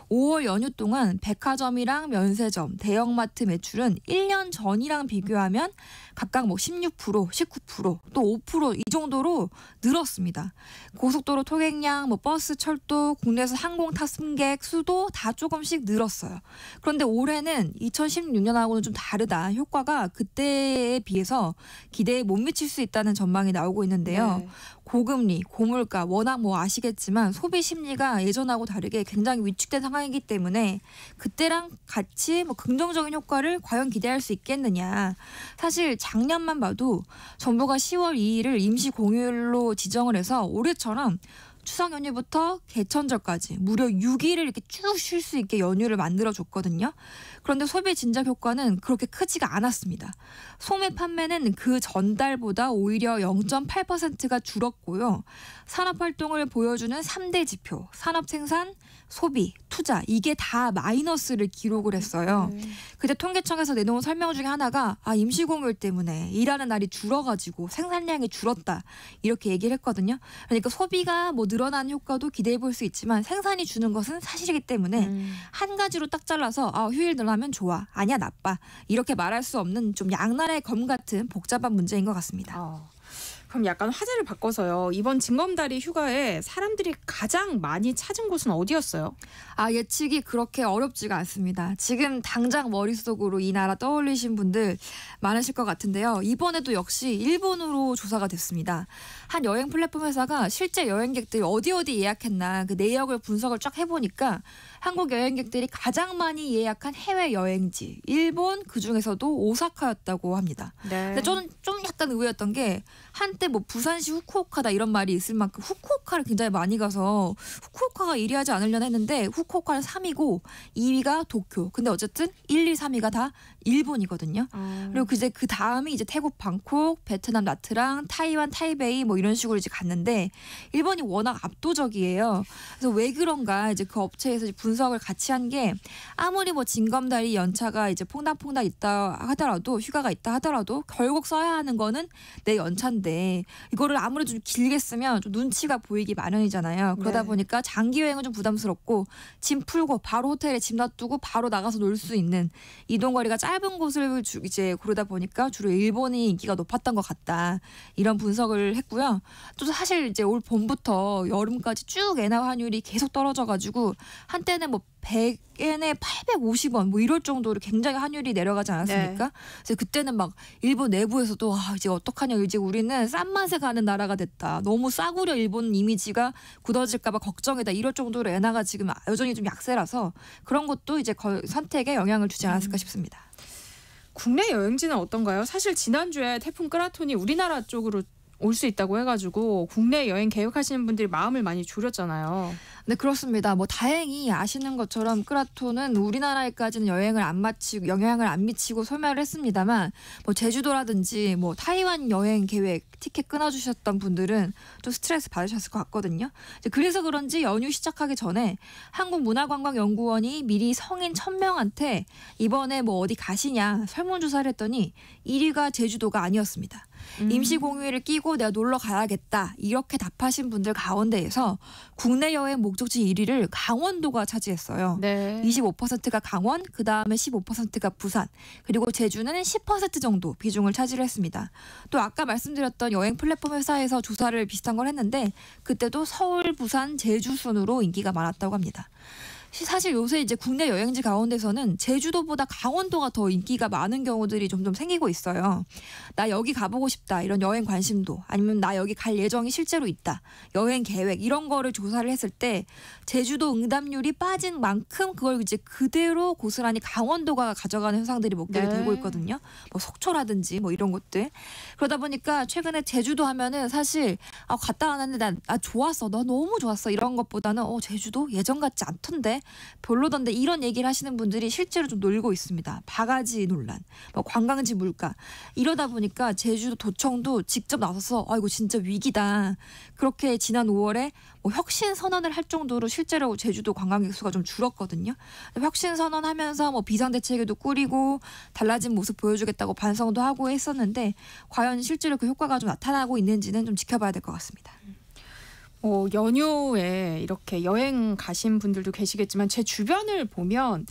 5월 연휴 동안 백화점이랑 면세점, 대형마트 매출은 1년 전이랑 비교하면 각각 뭐 16%, 19%또 5%이 정도로 늘었습니다. 고속도로 통행량, 뭐 버스, 철도, 국내에서 항공 탑승객 수도 다 조금씩 늘었어요. 그런데 올해는 2016년하고는 좀 다르다. 효과가 그때에 비해서 기대에 못 미칠 수 있다는 전망이 나오고 있는데요. 네. 고금리, 고물가, 워낙 뭐 아시겠지만 소비 심리가 예전하고 다르게 굉장히 위축된 상황. 상황이기 때문에 그때랑 같이 뭐 긍정적인 효과를 과연 기대할 수 있겠느냐. 사실 작년만 봐도 정부가 10월 2일을 임시 공휴일로 지정을 해서 올해처럼 추석 연휴부터 개천절까지 무려 6일을 이렇게 쭉 쉴 수 있게 연휴를 만들어줬거든요. 그런데 소비 진작 효과는 그렇게 크지가 않았습니다. 소매 판매는 그 전달보다 오히려 0.8%가 줄었고요. 산업 활동을 보여주는 3대 지표, 산업 생산, 소비, 투자 이게 다 마이너스를 기록을 했어요. 네. 그때 통계청에서 내놓은 설명 중에 하나가 아 임시공휴일 때문에 일하는 날이 줄어가지고 생산량이 줄었다 이렇게 얘기를 했거든요. 그러니까 소비가 뭐 늘어난 효과도 기대해 볼 수 있지만 생산이 주는 것은 사실이기 때문에 음. 한 가지로 딱 잘라서 아 휴일 늘어나면 좋아 아니야 나빠 이렇게 말할 수 없는 좀 양날의 검 같은 복잡한 문제인 것 같습니다. 어. 그럼 약간 화제를 바꿔서요. 이번 징검다리 휴가에 사람들이 가장 많이 찾은 곳은 어디였어요? 아 예측이 그렇게 어렵지가 않습니다. 지금 당장 머릿속으로 이 나라 떠올리신 분들 많으실 것 같은데요. 이번에도 역시 일본으로 조사가 됐습니다. 한 여행 플랫폼 회사가 실제 여행객들이 어디 어디 예약했나 그 내역을 분석을 쫙 해보니까 한국 여행객들이 가장 많이 예약한 해외 여행지 일본 그 중에서도 오사카였다고 합니다. 네. 근데 저는 좀 약간 의외였던 게 한때 뭐 부산시 후쿠오카다 이런 말이 있을 만큼 후쿠오카를 굉장히 많이 가서 후쿠오카가 1위 하지 않으려나 했는데 후쿠오카는 3위고 2위가 도쿄. 근데 어쨌든 1, 2, 3위가 다 일본이거든요. 음. 그리고 이제 그 다음이 이제 태국 방콕, 베트남 나트랑, 타이완 타이베이 뭐뭐 이런 식으로 이제 갔는데 일본이 워낙 압도적이에요. 그래서 왜 그런가 이제 그 업체에서 이제 분석을 같이 한 게 아무리 뭐 징검다리 연차가 이제 퐁당퐁당 있다 하더라도 휴가가 있다 하더라도 결국 써야 하는 거는 내 연차인데 이거를 아무래도좀 길게 쓰면 좀 눈치가 보이기 마련이잖아요. 그러다 네. 보니까 장기 여행은 좀 부담스럽고 짐 풀고 바로 호텔에 짐 놔두고 바로 나가서 놀 수 있는 이동 거리가 짧은 곳을 주, 이제 고르다 보니까 주로 일본이 인기가 높았던 것 같다 이런 분석을 했고요. 있고요. 또 사실 이제 올 봄부터 여름까지 쭉 엔화 환율이 계속 떨어져가지고 한때는 뭐 100엔에 850원 뭐 이럴 정도로 굉장히 환율이 내려가지 않았습니까? 네. 그래서 그때는 막 일본 내부에서도 아 이제 어떡하냐 이제 우리는 싼 맛에 가는 나라가 됐다. 너무 싸구려 일본 이미지가 굳어질까봐 걱정이다 이럴 정도로 엔화가 지금 여전히 좀 약세라서 그런 것도 이제 선택에 영향을 주지 않았을까 음. 싶습니다. 국내 여행지는 어떤가요? 사실 지난주에 태풍 크라톤이 우리나라 쪽으로 올수 있다고 해가지고 국내 여행 계획하시는 분들이 마음을 많이 줄였잖아요. 네 그렇습니다. 뭐 다행히 아시는 것처럼 크라토는 우리나라에까지는 여행을 안마치 영향을 안 미치고 소멸을 했습니다만 뭐 제주도라든지 뭐 타이완 여행 계획 티켓 끊어주셨던 분들은 좀 스트레스 받으셨을 것 같거든요. 그래서 그런지 연휴 시작하기 전에 한국문화관광연구원이 미리 성인 천명한테 이번에 뭐 어디 가시냐 설문조사를 했더니 1위가 제주도가 아니었습니다. 음. 임시 공휴일을 끼고 내가 놀러 가야겠다 이렇게 답하신 분들 가운데에서 국내 여행 목적지 1위를 강원도가 차지했어요. 네. 25%가 강원, 그 다음에 15%가 부산, 그리고 제주는 10% 정도 비중을 차지 했습니다. 또 아까 말씀드렸던 여행 플랫폼 회사에서 조사를 비슷한 걸 했는데 그때도 서울, 부산, 제주 순으로 인기가 많았다고 합니다. 사실 요새 이제 국내 여행지 가운데서는 제주도보다 강원도가 더 인기가 많은 경우들이 점점 생기고 있어요. 나 여기 가보고 싶다 이런 여행 관심도 아니면 나 여기 갈 예정이 실제로 있다 여행 계획 이런 거를 조사를 했을 때 제주도 응답률이 빠진 만큼 그걸 이제 그대로 고스란히 강원도가 가져가는 현상들이 목격이 네. 되고 있거든요. 뭐 속초라든지 뭐 이런 것들 그러다 보니까 최근에 제주도 하면은 사실 아 갔다 왔는데 난 아, 좋았어 너 너무 좋았어 이런 것보다는 어 제주도 예전 같지 않던데 별로던데 이런 얘기를 하시는 분들이 실제로 좀 놀고 있습니다. 바가지 논란, 뭐 관광지 물가 이러다 보니까 제주도 도청도 직접 나서서 아 이거 진짜 위기다. 그렇게 지난 5월에 뭐 혁신 선언을 할 정도로 실제로 제주도 관광객 수가 좀 줄었거든요. 혁신 선언하면서 뭐 비상 대책에도 꾸리고 달라진 모습 보여주겠다고 반성도 하고 했었는데 과연 실제로 그 효과가 좀 나타나고 있는지는 좀 지켜봐야 될 것 같습니다. 어, 연휴에 이렇게 여행 가신 분들도 계시겠지만 제 주변을 보면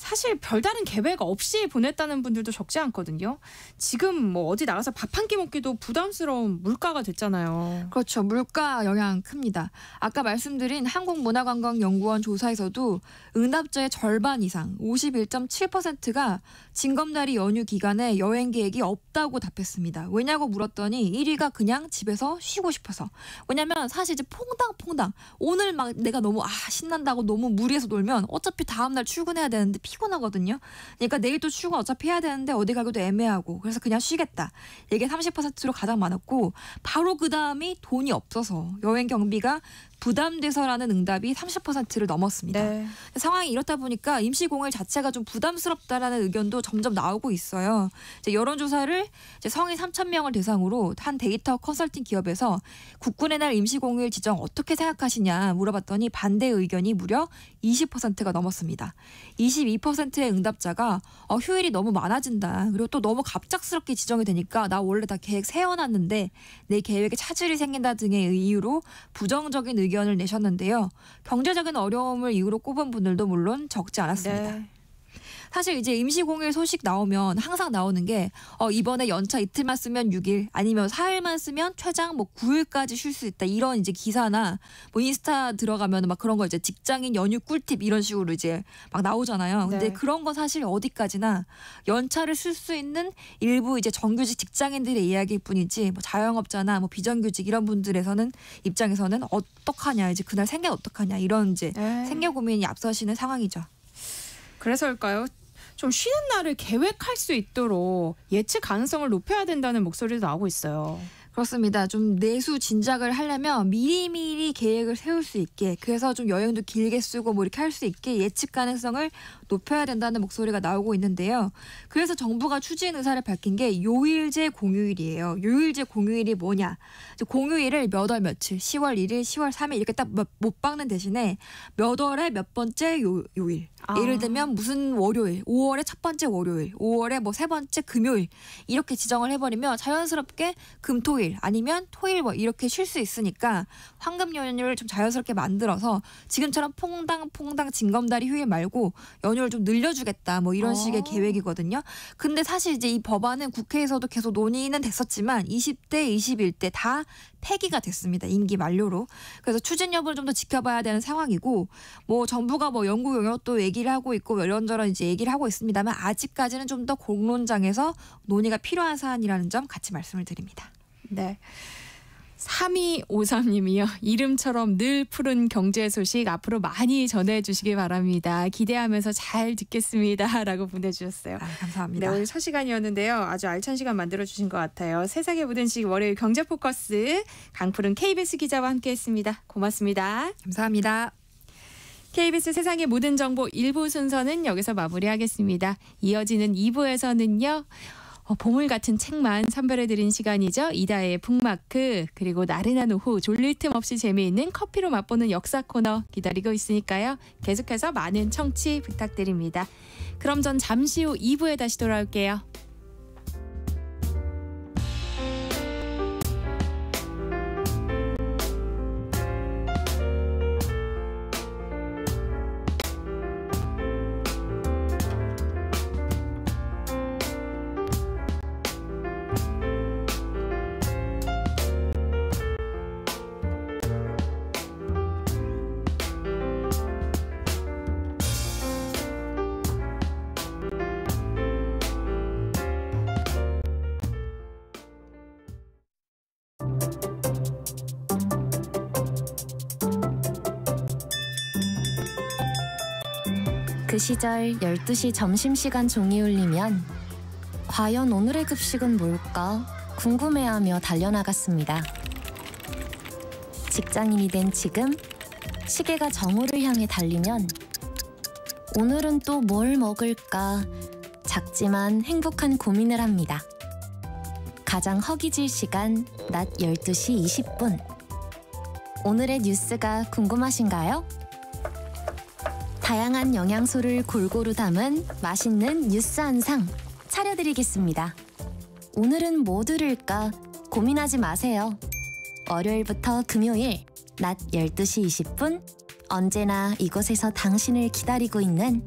사실 별다른 계획 없이 보냈다는 분들도 적지 않거든요. 지금 뭐 어디 나가서 밥 한 끼 먹기도 부담스러운 물가가 됐잖아요. 그렇죠. 물가 영향 큽니다. 아까 말씀드린 한국문화관광연구원 조사에서도 응답자의 절반 이상 51.7%가 징검다리 연휴 기간에 여행 계획이 없다고 답했습니다. 왜냐고 물었더니 1위가 그냥 집에서 쉬고 싶어서. 왜냐면 사실 이제 퐁당퐁당 오늘 막 내가 너무 아 신난다고 너무 무리해서 놀면 어차피 다음날 출근해야 되는데 피곤하거든요. 그러니까 내일 또 출근 어차피 해야 되는데 어디 가기도 애매하고 그래서 그냥 쉬겠다. 이게 30%로 가장 많았고 바로 그 다음이 돈이 없어서 여행 경비가 부담돼서라는 응답이 30%를 넘었습니다. 네. 상황이 이렇다 보니까 임시 공휴일 자체가 좀 부담스럽다라는 의견도 점점 나오고 있어요. 여론조사를 성인 3천 명을 대상으로 한 데이터 컨설팅 기업에서 국군의 날 임시 공휴일 지정 어떻게 생각하시냐 물어봤더니 반대 의견이 무려 20%가 넘었습니다. 22%의 응답자가 어, 휴일이 너무 많아진다. 그리고 또 너무 갑작스럽게 지정이 되니까 나 원래 다 계획 세워놨는데 내 계획에 차질이 생긴다 등의 이유로 부정적인 의견 의견을 내셨는데요. 경제적인 어려움을 이유로 꼽은 분들도 물론 적지 않았습니다. 네. 사실 이제 임시 공휴일 소식 나오면 항상 나오는 게 어, 이번에 연차 이틀만 쓰면 6일 아니면 4일만 쓰면 최장 뭐 9일까지 쉴 수 있다 이런 이제 기사나 뭐 인스타 들어가면 막 그런 거 이제 직장인 연휴 꿀팁 이런 식으로 이제 막 나오잖아요. 근데 네. 그런 건 사실 어디까지나 연차를 쓸 수 있는 일부 이제 정규직 직장인들의 이야기일 뿐이지 뭐 자영업자나 뭐 비정규직 이런 분들에서는 입장에서는 어떡하냐 이제 그날 생계 어떡하냐 이런 이제 에이. 네. 생계 고민이 앞서시는 상황이죠. 그래서일까요? 좀 쉬는 날을 계획할 수 있도록 예측 가능성을 높여야 된다는 목소리도 나오고 있어요. 그렇습니다. 좀 내수 진작을 하려면 미리미리 계획을 세울 수 있게 그래서 좀 여행도 길게 쓰고 뭐 이렇게 할 수 있게 예측 가능성을 높여야 된다는 목소리가 나오고 있는데요. 그래서 정부가 추진 의사를 밝힌 게 요일제 공휴일이에요. 요일제 공휴일이 뭐냐? 공휴일을 몇 월 며칠, 10월 1일, 10월 3일 이렇게 딱 못 박는 대신에 몇 월에 몇 번째 요, 요일. 아. 예를 들면 무슨 월요일, 5월의 첫 번째 월요일, 5월의 뭐세 번째 금요일 이렇게 지정을 해버리면 자연스럽게 금토일 아니면 토일 뭐 이렇게 쉴 수 있으니까 황금 연휴를 좀 자연스럽게 만들어서 지금처럼 퐁당퐁당 진검다리 휴일 말고 연휴 법률을 좀 늘려주겠다 뭐 이런 식의 아. 계획이거든요. 근데 사실 이제 이 법안은 국회에서도 계속 논의는 됐었지만 20대, 21대 다 폐기가 됐습니다. 임기 만료로. 그래서 추진 여부를 좀 더 지켜봐야 되는 상황이고 뭐 정부가 뭐 연구 용역도 얘기를 하고 있고 뭐 이런저런 이제 얘기를 하고 있습니다만 아직까지는 좀 더 공론장에서 논의가 필요한 사안이라는 점 같이 말씀을 드립니다. 네. 3253님이요. 이름처럼 늘 푸른 경제 소식 앞으로 많이 전해주시길 바랍니다. 기대하면서 잘 듣겠습니다. 라고 보내주셨어요. 아, 감사합니다. 네, 오늘 서시간이었는데요. 아주 알찬 시간 만들어주신 것 같아요. 세상의 모든 식 월요일 경제포커스 강푸른 KBS 기자와 함께했습니다. 고맙습니다. 감사합니다. KBS 세상의 모든 정보 1부 순서는 여기서 마무리하겠습니다. 이어지는 2부에서는요. 어, 보물 같은 책만 선별해드린 시간이죠. 이다의 북마크 그리고 나른한 오후 졸릴 틈 없이 재미있는 커피로 맛보는 역사 코너 기다리고 있으니까요. 계속해서 많은 청취 부탁드립니다. 그럼 전 잠시 후 2부에 다시 돌아올게요. 시절 12시 점심시간 종이 울리면 과연 오늘의 급식은 뭘까 궁금해하며 달려나갔습니다. 직장인이 된 지금 시계가 정오를 향해 달리면 오늘은 또 뭘 먹을까 작지만 행복한 고민을 합니다. 가장 허기질 시간 낮 12시 20분 오늘의 뉴스가 궁금하신가요? 다양한 영양소를 골고루 담은 맛있는 뉴스 한 상 차려드리겠습니다. 오늘은 뭐 들을까 고민하지 마세요. 월요일부터 금요일 낮 12시 20분 언제나 이곳에서 당신을 기다리고 있는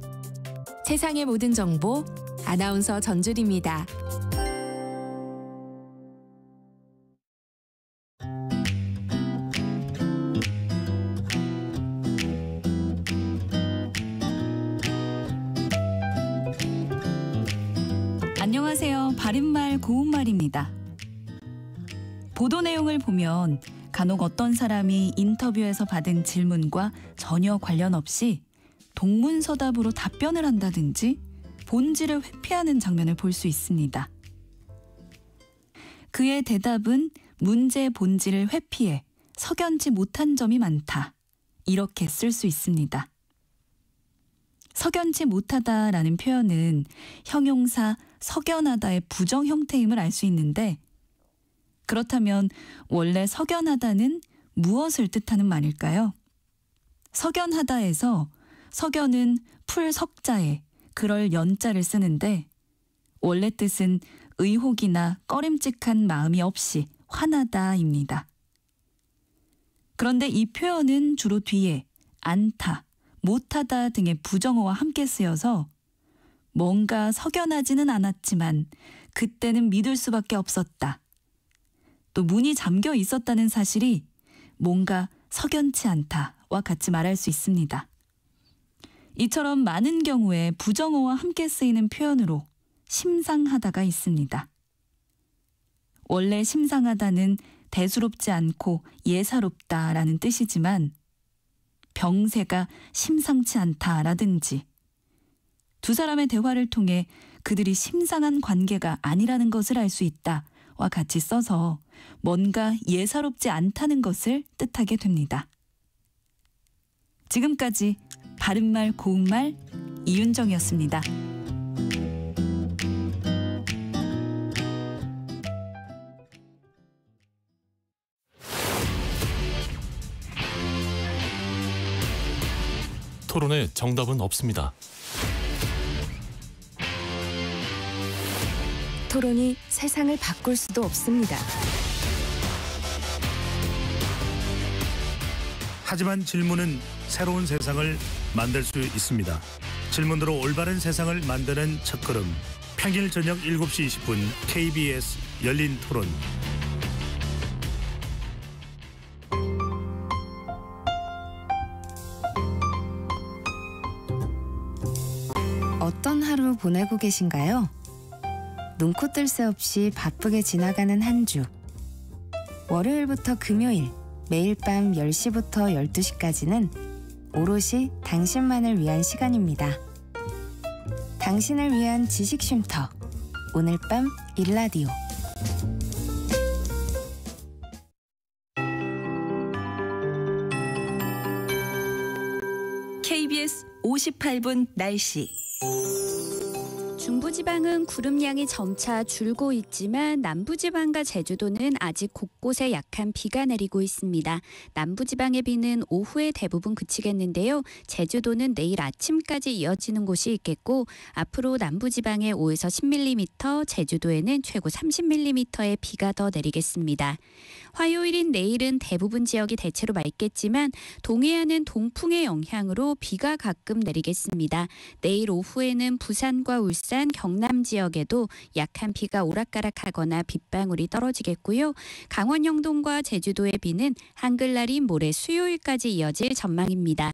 세상의 모든 정보 아나운서 전주리입니다. 바른말 고운말입니다. 보도 내용을 보면 간혹 어떤 사람이 인터뷰에서 받은 질문과 전혀 관련 없이 동문서답으로 답변을 한다든지 본질을 회피하는 장면을 볼 수 있습니다. 그의 대답은 문제 본질을 회피해 석연치 못한 점이 많다. 이렇게 쓸 수 있습니다. 석연치 못하다라는 표현은 형용사 석연하다의 부정 형태임을 알 수 있는데 그렇다면 원래 석연하다는 무엇을 뜻하는 말일까요? 석연하다에서 석연은 풀 석자에 그럴 연자를 쓰는데 원래 뜻은 의혹이나 꺼림직한 마음이 없이 화나다입니다. 그런데 이 표현은 주로 뒤에 안타, 못하다 등의 부정어와 함께 쓰여서 뭔가 석연하지는 않았지만 그때는 믿을 수밖에 없었다. 또 문이 잠겨 있었다는 사실이 뭔가 석연치 않다와 같이 말할 수 있습니다. 이처럼 많은 경우에 부정어와 함께 쓰이는 표현으로 심상하다가 있습니다. 원래 심상하다는 대수롭지 않고 예사롭다라는 뜻이지만 병세가 심상치 않다라든지 두 사람의 대화를 통해 그들이 심상한 관계가 아니라는 것을 알 수 있다와 같이 써서 뭔가 예사롭지 않다는 것을 뜻하게 됩니다. 지금까지 바른말 고운말 이윤정이었습니다. 토론에 정답은 없습니다. 토론이 세상을 바꿀 수도 없습니다. 하지만 질문은 새로운 세상을 만들 수 있습니다. 질문으로 올바른 세상을 만드는 첫걸음. 평일 저녁 7시 20분 KBS 열린 토론. 어떤 하루 보내고 계신가요? 눈코 뜰 새 없이 바쁘게 지나가는 한 주. 월요일부터 금요일, 매일 밤 10시부터 12시까지는 오롯이 당신만을 위한 시간입니다. 당신을 위한 지식쉼터. 오늘 밤 일라디오. KBS 58분 날씨. 중부지방은 구름량이 점차 줄고 있지만 남부지방과 제주도는 아직 곳곳에 약한 비가 내리고 있습니다. 남부지방의 비는 오후에 대부분 그치겠는데요. 제주도는 내일 아침까지 이어지는 곳이 있겠고 앞으로 남부지방에 5에서 10mm, 제주도에는 최고 30mm의 비가 더 내리겠습니다. 화요일인 내일은 대부분 지역이 대체로 맑겠지만 동해안은 동풍의 영향으로 비가 가끔 내리겠습니다. 내일 오후에는 부산과 울산 비싼 경남 지역에도 약한 비가 오락가락하거나 빗방울이 떨어지겠고요. 강원 영동과 제주도의 비는 한글날인 모레 수요일까지 이어질 전망입니다.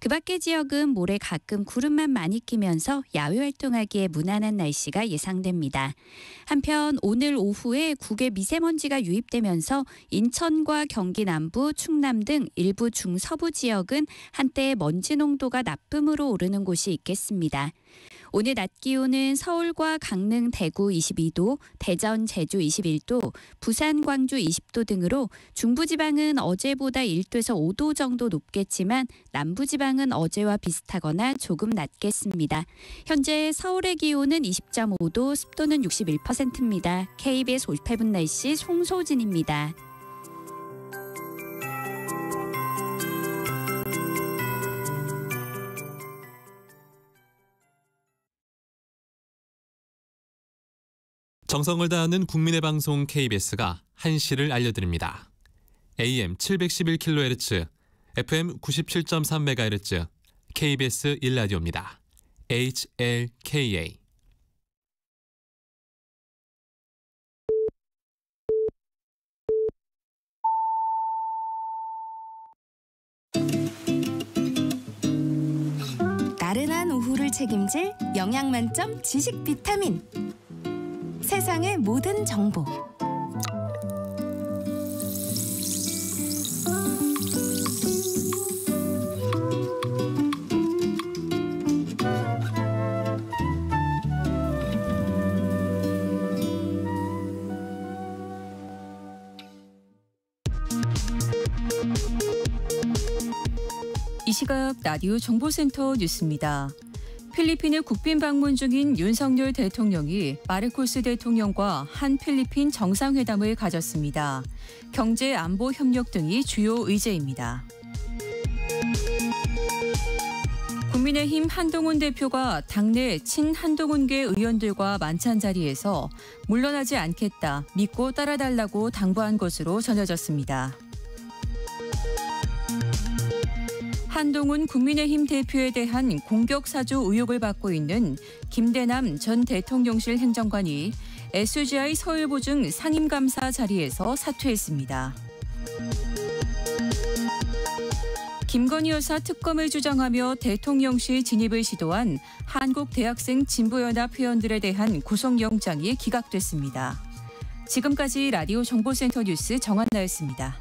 그 밖의 지역은 모레 가끔 구름만 많이 끼면서 야외 활동하기에 무난한 날씨가 예상됩니다. 한편 오늘 오후에 국외 미세먼지가 유입되면서 인천과 경기 남부, 충남 등 일부 중서부 지역은 한때 먼지 농도가 나쁨으로 오르는 곳이 있겠습니다. 오늘 낮 기온은 낮에는 서울과 강릉, 대구 22도, 대전, 제주 21도, 부산, 광주 20도 등으로 중부지방은 어제보다 1도에서 5도 정도 높겠지만 남부지방은 어제와 비슷하거나 조금 낮겠습니다. 현재 서울의 기온은 20.5도, 습도는 61%입니다. KBS 올페분 날씨 송소진입니다. 정성을 다하는 국민의 방송 KBS가 한시를 알려드립니다. AM 711kHz, FM 97.3MHz, KBS 1라디오입니다. HLKA 나른한 오후를 책임질 영양 만점 지식 비타민 세상의 모든 정보. 이 시각 라디오 정보센터 뉴스입니다. 필리핀을 국빈 방문 중인 윤석열 대통령이 마르코스 대통령과 한 필리핀 정상회담을 가졌습니다. 경제 안보 협력 등이 주요 의제입니다. 국민의힘 한동훈 대표가 당내 친한동훈계 의원들과 만찬 자리에서 물러나지 않겠다, 믿고 따라달라고 당부한 것으로 전해졌습니다. 한동훈 국민의힘 대표에 대한 공격 사주 의혹을 받고 있는 김대남 전 대통령실 행정관이 SGI 서울보증 상임감사 자리에서 사퇴했습니다. 김건희 여사 특검을 주장하며 대통령실 진입을 시도한 한국대학생 진보연합 회원들에 대한 구속영장이 기각됐습니다. 지금까지 라디오 정보센터 뉴스 정한나였습니다.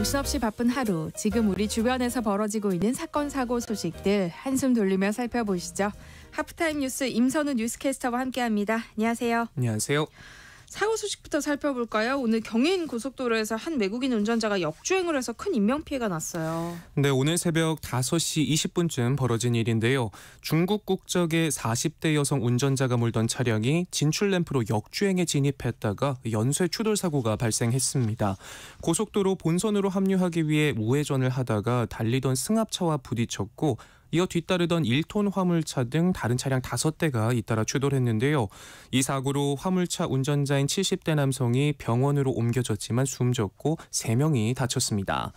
정신없이 바쁜 하루, 지금 우리 주변에서 벌어지고 있는 사건 사고 소식들 한숨 돌리며 살펴보시죠. 하프타임 뉴스 임선우 뉴스캐스터와 함께합니다. 안녕하세요. 안녕하세요. 사고 소식부터 살펴볼까요? 오늘 경인 고속도로에서 한 외국인 운전자가 역주행을 해서 큰 인명피해가 났어요. 네, 오늘 새벽 5시 20분쯤 벌어진 일인데요. 중국 국적의 40대 여성 운전자가 몰던 차량이 진출램프로 역주행에 진입했다가 연쇄 추돌 사고가 발생했습니다. 고속도로 본선으로 합류하기 위해 우회전을 하다가 달리던 승합차와 부딪혔고 이어 뒤따르던 1톤 화물차 등 다른 차량 5대가 잇따라 추돌했는데요. 이 사고로 화물차 운전자인 70대 남성이 병원으로 옮겨졌지만 숨졌고 3명이 다쳤습니다.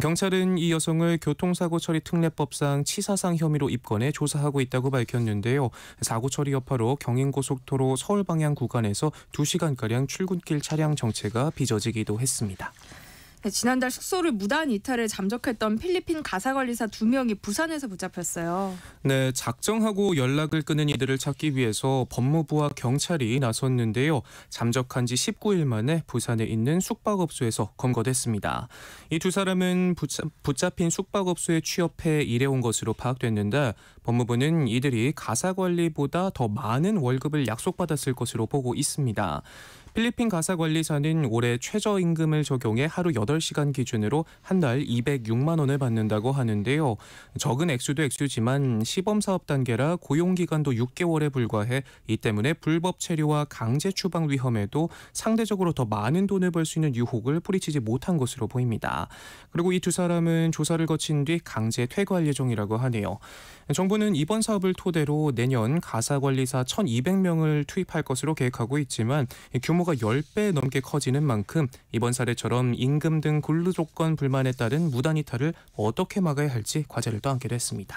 경찰은 이 여성을 교통사고 처리 특례법상 치사상 혐의로 입건해 조사하고 있다고 밝혔는데요. 사고 처리 여파로 경인고속도로 서울 방향 구간에서 2시간가량 출근길 차량 정체가 빚어지기도 했습니다. 네, 지난달 숙소를 무단 이탈해 잠적했던 필리핀 가사관리사 두 명이 부산에서 붙잡혔어요. 네, 작정하고 연락을 끊은 이들을 찾기 위해서 법무부와 경찰이 나섰는데요. 잠적한 지 19일 만에 부산에 있는 숙박업소에서 검거됐습니다. 이 두 사람은 붙잡힌 숙박업소에 취업해 일해온 것으로 파악됐는데 법무부는 이들이 가사관리보다 더 많은 월급을 약속받았을 것으로 보고 있습니다. 필리핀 가사관리사는 올해 최저임금을 적용해 하루 8시간 기준으로 한 달 206만 원을 받는다고 하는데요. 적은 액수도 액수지만 시범사업 단계라 고용기간도 6개월에 불과해 이 때문에 불법 체류와 강제 추방 위험에도 상대적으로 더 많은 돈을 벌 수 있는 유혹을 뿌리치지 못한 것으로 보입니다. 그리고 이 두 사람은 조사를 거친 뒤 강제 퇴거할 예정이라고 하네요. 정부는 이번 사업을 토대로 내년 가사 관리사 1,200명을 투입할 것으로 계획하고 있지만 규모가 10배 넘게 커지는 만큼 이번 사례처럼 임금 등 근로 조건 불만에 따른 무단 이탈을 어떻게 막아야 할지 과제를 떠안기로 했습니다.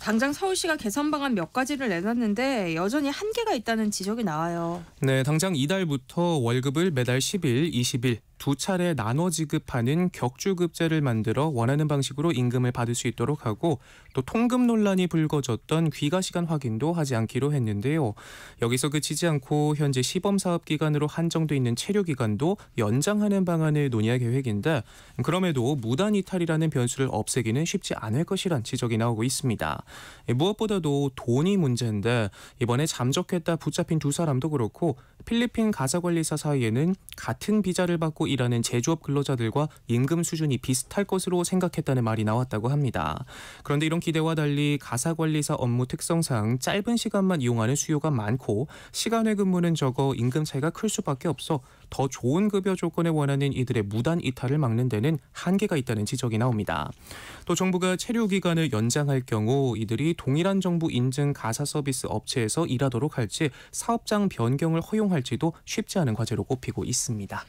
당장 서울시가 개선 방안 몇 가지를 내놨는데 여전히 한계가 있다는 지적이 나와요. 네, 당장 이달부터 월급을 매달 10일, 20일 두 차례 나눠 지급하는 격주급제를 만들어 원하는 방식으로 임금을 받을 수 있도록 하고 또 통금 논란이 불거졌던 귀가 시간 확인도 하지 않기로 했는데요. 여기서 그치지 않고 현재 시범 사업 기간으로 한정돼 있는 체류 기간도 연장하는 방안을 논의할 계획인데 그럼에도 무단 이탈이라는 변수를 없애기는 쉽지 않을 것이란 지적이 나오고 있습니다. 예, 무엇보다도 돈이 문제인데 이번에 잠적했다 붙잡힌 두 사람도 그렇고 필리핀 가사 관리사 사이에는 같은 비자를 받고 일하는 제조업 근로자들과 임금 수준이 비슷할 것으로 생각했다는 말이 나왔다고 합니다. 그런데 이런 기대와 달리 가사 관리사 업무 특성상 짧은 시간만 이용하는 수요가 많고 시간외 근무는 적어 임금 차이가 클 수밖에 없어 더 좋은 급여 조건에 원하는 이들의 무단 이탈을 막는 데는 한계가 있다는 지적이 나옵니다. 또 정부가 체류 기간을 연장할 경우 이들이 동일한 정부 인증 가사 서비스 업체에서 일하도록 할지 사업장 변경을 허용할지도 쉽지 않은 과제로 꼽히고 있습니다.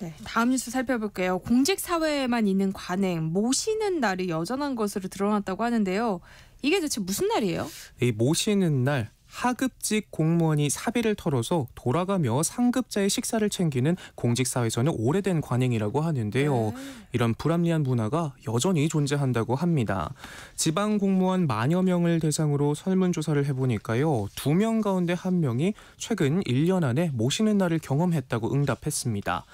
네, 다음 뉴스 살펴볼게요. 공직 사회에만 있는 관행 모시는 날이 여전한 것으로 드러났다고 하는데요. 이게 대체 무슨 날이에요? 이 모시는 날 하급직 공무원이 사비를 털어서 돌아가며 상급자의 식사를 챙기는 공직사회에서는 오래된 관행이라고 하는데요. 네. 이런 불합리한 문화가 여전히 존재한다고 합니다. 지방 공무원 만여 명을 대상으로 설문조사를 해보니까요. 두 명 가운데 한 명이 최근 1년 안에 모시는 날을 경험했다고 응답했습니다.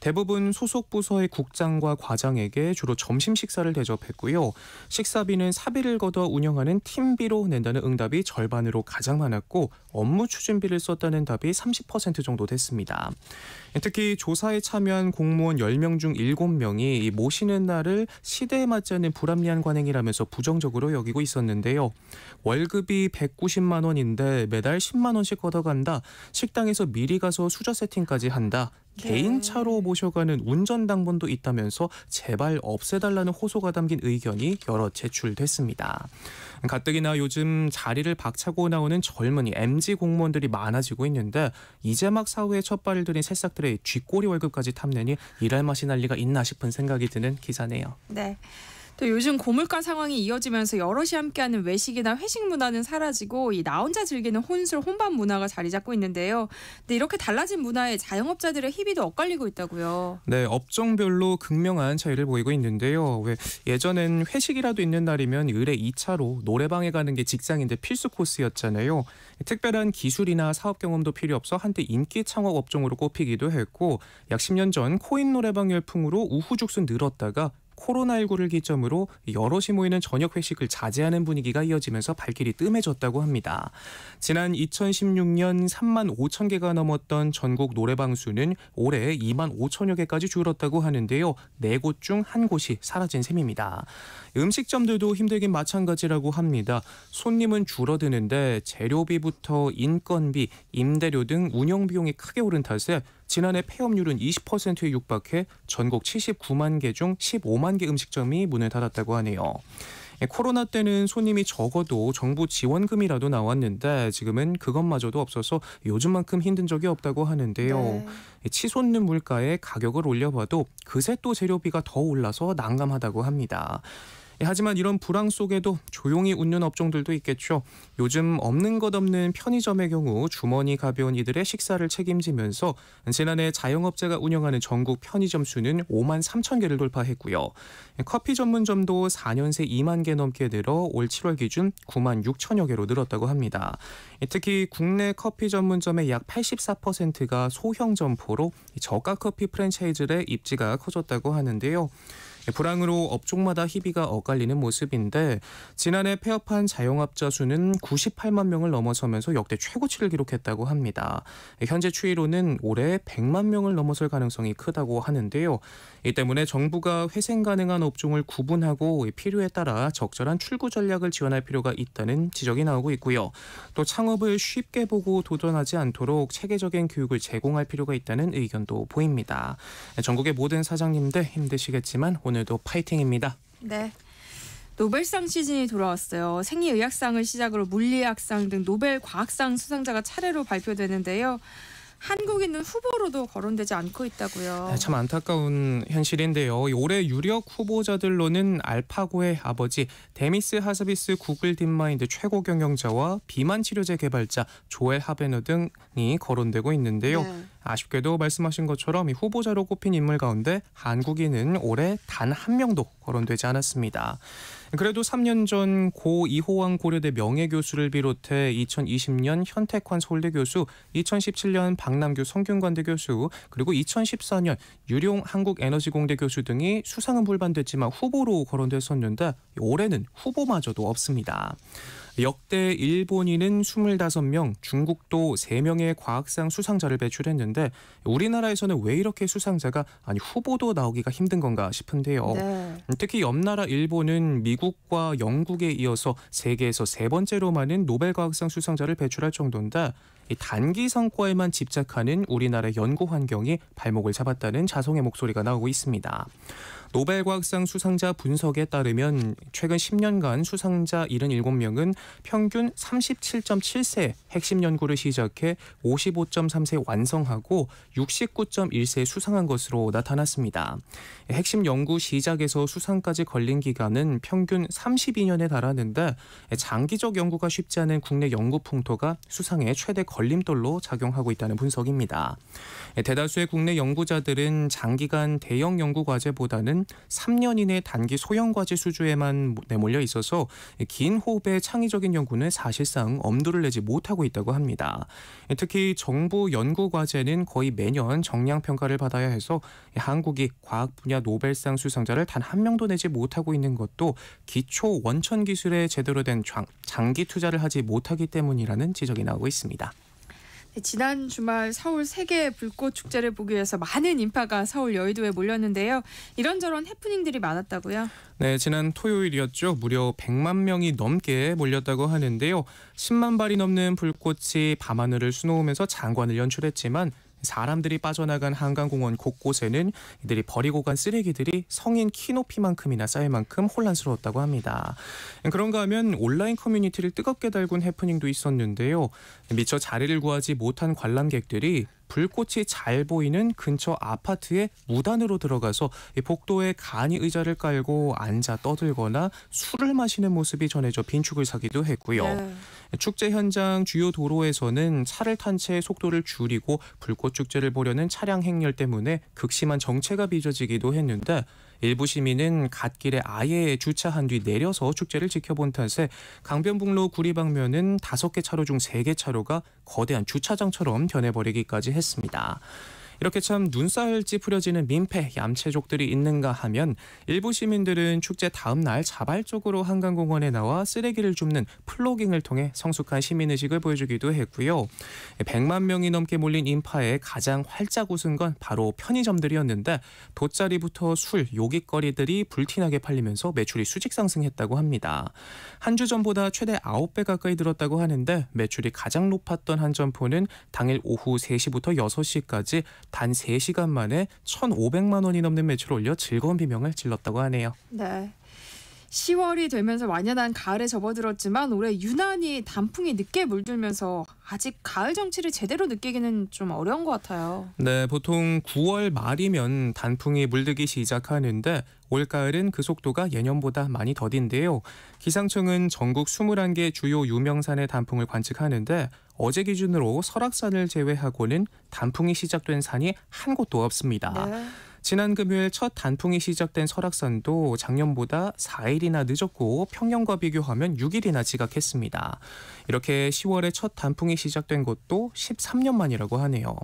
대부분 소속 부서의 국장과 과장에게 주로 점심 식사를 대접했고요. 식사비는 사비를 걷어 운영하는 팀비로 낸다는 응답이 절반으로 가장 많았고 업무 추진비를 썼다는 답이 30% 정도 됐습니다. 특히 조사에 참여한 공무원 10명 중 7명이 모시는 날을 시대에 맞지 않는 불합리한 관행이라면서 부정적으로 여기고 있었는데요. 월급이 190만 원인데 매달 10만 원씩 걷어간다. 식당에서 미리 가서 수저 세팅까지 한다. 네. 개인차로 모셔가는 운전당번도 있다면서 제발 없애달라는 호소가 담긴 의견이 여러 제출됐습니다. 가뜩이나 요즘 자리를 박차고 나오는 젊은이 MZ 공무원들이 많아지고 있는데 이제 막사후에 첫발을 들인 새싹들의 쥐꼬리 월급까지 탐내니 일할 맛이 날 리가 있나 싶은 생각이 드는 기사네요. 네. 또 요즘 고물가 상황이 이어지면서 여럿이 함께하는 외식이나 회식 문화는 사라지고 이 나 혼자 즐기는 혼술 혼밥 문화가 자리 잡고 있는데요. 근데 이렇게 달라진 문화에 자영업자들의 희비도 엇갈리고 있다고요. 네, 업종별로 극명한 차이를 보이고 있는데요. 왜 예전엔 회식이라도 있는 날이면 의뢰 2차로 노래방에 가는 게 직장인데 필수 코스였잖아요. 특별한 기술이나 사업 경험도 필요 없어 한때 인기 창업 업종으로 꼽히기도 했고 약 10년 전 코인 노래방 열풍으로 우후죽순 늘었다가 코로나19를 기점으로 여럿이 모이는 저녁 회식을 자제하는 분위기가 이어지면서 발길이 뜸해졌다고 합니다. 지난 2016년 3만 5천 개가 넘었던 전국 노래방 수는 올해 2만 5천여 개까지 줄었다고 하는데요. 네 곳 중 한 곳이 사라진 셈입니다. 음식점들도 힘들긴 마찬가지라고 합니다. 손님은 줄어드는데 재료비부터 인건비, 임대료 등 운영 비용이 크게 오른 탓에 지난해 폐업률은 20%에 육박해 전국 79만 개 중 15만 개 음식점이 문을 닫았다고 하네요. 예, 코로나 때는 손님이 적어도 정부 지원금이라도 나왔는데 지금은 그것마저도 없어서 요즘만큼 힘든 적이 없다고 하는데요. 네. 예, 치솟는 물가에 가격을 올려봐도 그새 또 재료비가 더 올라서 난감하다고 합니다. 예, 하지만 이런 불황 속에도 조용히 웃는 업종들도 있겠죠. 요즘 없는 것 없는 편의점의 경우 주머니 가벼운 이들의 식사를 책임지면서 지난해 자영업자가 운영하는 전국 편의점 수는 5만 3천 개를 돌파했고요. 예, 커피 전문점도 4년 새 2만 개 넘게 늘어 올 7월 기준 9만 6천여 개로 늘었다고 합니다. 예, 특히 국내 커피 전문점의 약 84%가 소형 점포로 저가 커피 프랜차이즈의 입지가 커졌다고 하는데요. 불황으로 업종마다 희비가 엇갈리는 모습인데 지난해 폐업한 자영업자 수는 98만 명을 넘어서면서 역대 최고치를 기록했다고 합니다. 현재 추이로는 올해 100만 명을 넘어설 가능성이 크다고 하는데요. 이 때문에 정부가 회생 가능한 업종을 구분하고 필요에 따라 적절한 출구 전략을 지원할 필요가 있다는 지적이 나오고 있고요. 또 창업을 쉽게 보고 도전하지 않도록 체계적인 교육을 제공할 필요가 있다는 의견도 보입니다. 전국의 모든 사장님들 힘드시겠지만 오늘도 파이팅입니다. 네. 노벨상 시즌이 돌아왔어요. 생리의학상을 시작으로 물리학상 등 노벨 과학상 수상자가 차례로 발표되는데요. 한국인은 후보로도 거론되지 않고 있다고요. 네, 참 안타까운 현실인데요. 올해 유력 후보자들로는 알파고의 아버지 데미스 하스비스 구글 딥마인드 최고 경영자와 비만 치료제 개발자 조엘 하베노 등이 거론되고 있는데요. 네. 아쉽게도 말씀하신 것처럼 후보자로 꼽힌 인물 가운데 한국인은 올해 단 한 명도 거론되지 않았습니다. 그래도 3년 전 고 이호왕 고려대 명예교수를 비롯해 2020년 현택환 서울대 교수, 2017년 박남규 성균관대 교수, 그리고 2014년 유룡 한국에너지공대 교수 등이 수상은 불반됐지만 후보로 거론됐었는데 올해는 후보마저도 없습니다. 역대 일본인은 25명, 중국도 3명의 과학상 수상자를 배출했는데 우리나라에서는 왜 이렇게 수상자가 아니 후보도 나오기가 힘든 건가 싶은데요. 네. 특히 옆나라 일본은 미국과 영국에 이어서 세계에서 세 번째로 많은 노벨 과학상 수상자를 배출할 정도인데 단기 성과에만 집착하는 우리나라 연구 환경이 발목을 잡았다는 자성의 목소리가 나오고 있습니다. 노벨 과학상 수상자 분석에 따르면 최근 10년간 수상자 77명은 평균 37.7세 핵심 연구를 시작해 55.3세 완성하고 69.1세 수상한 것으로 나타났습니다. 핵심 연구 시작에서 수상까지 걸린 기간은 평균 32년에 달하는데 장기적 연구가 쉽지 않은 국내 연구 풍토가 수상의 최대 걸림돌로 작용하고 있다는 분석입니다. 대다수의 국내 연구자들은 장기간 대형 연구 과제보다는 지 3년 이내 단기 소형 과제 수주에만 내몰려 있어서 긴 호흡의 창의적인 연구는 사실상 엄두를 내지 못하고 있다고 합니다. 특히 정부 연구 과제는 거의 매년 정량 평가를 받아야 해서 한국이 과학 분야 노벨상 수상자를 단 한 명도 내지 못하고 있는 것도 기초 원천 기술에 제대로 된 장기 투자를 하지 못하기 때문이라는 지적이 나오고 있습니다. 지난 주말 서울 세계 불꽃 축제를 보기 위해서 많은 인파가 서울 여의도에 몰렸는데요. 이런저런 해프닝들이 많았다고요? 네, 지난 토요일이었죠. 무려 100만 명이 넘게 몰렸다고 하는데요. 10만 발이 넘는 불꽃이 밤하늘을 수놓으면서 장관을 연출했지만 사람들이 빠져나간 한강공원 곳곳에는 이들이 버리고 간 쓰레기들이 성인 키 높이만큼이나 쌓일 만큼 혼란스러웠다고 합니다. 그런가 하면 온라인 커뮤니티를 뜨겁게 달군 해프닝도 있었는데요. 미처 자리를 구하지 못한 관람객들이 불꽃이 잘 보이는 근처 아파트에 무단으로 들어가서 복도에 간이 의자를 깔고 앉아 떠들거나 술을 마시는 모습이 전해져 빈축을 사기도 했고요. 네. 축제 현장 주요 도로에서는 차를 탄 채 속도를 줄이고 불꽃 축제를 보려는 차량 행렬 때문에 극심한 정체가 빚어지기도 했는데 일부 시민은 갓길에 아예 주차한 뒤 내려서 축제를 지켜본 탓에 강변북로 구리 방면은 다섯 개 차로 중 세 개 차로가 거대한 주차장처럼 변해버리기까지 했습니다. 이렇게 참 눈살 찌푸려지는 민폐, 얌체족들이 있는가 하면 일부 시민들은 축제 다음 날 자발적으로 한강공원에 나와 쓰레기를 줍는 플로깅을 통해 성숙한 시민의식을 보여주기도 했고요. 100만 명이 넘게 몰린 인파에 가장 활짝 웃은 건 바로 편의점들이었는데 돗자리부터 술, 요깃거리들이 불티나게 팔리면서 매출이 수직 상승했다고 합니다. 한 주 전보다 최대 9배 가까이 늘었다고 하는데 매출이 가장 높았던 한 점포는 당일 오후 3시부터 6시까지 단 3시간 만에 1,500만 원이 넘는 매출을 올려 즐거운 비명을 질렀다고 하네요. 네. 10월이 되면서 완연한 가을에 접어들었지만 올해 유난히 단풍이 늦게 물들면서 아직 가을 정취를 제대로 느끼기는 좀 어려운 것 같아요. 네, 보통 9월 말이면 단풍이 물들기 시작하는데 올가을은 그 속도가 예년보다 많이 더딘데요. 기상청은 전국 21개 주요 유명산의 단풍을 관측하는데 어제 기준으로 설악산을 제외하고는 단풍이 시작된 산이 한 곳도 없습니다. 네. 지난 금요일 첫 단풍이 시작된 설악산도 작년보다 4일이나 늦었고 평년과 비교하면 6일이나 지각했습니다. 이렇게 10월에 첫 단풍이 시작된 것도 13년 만이라고 하네요.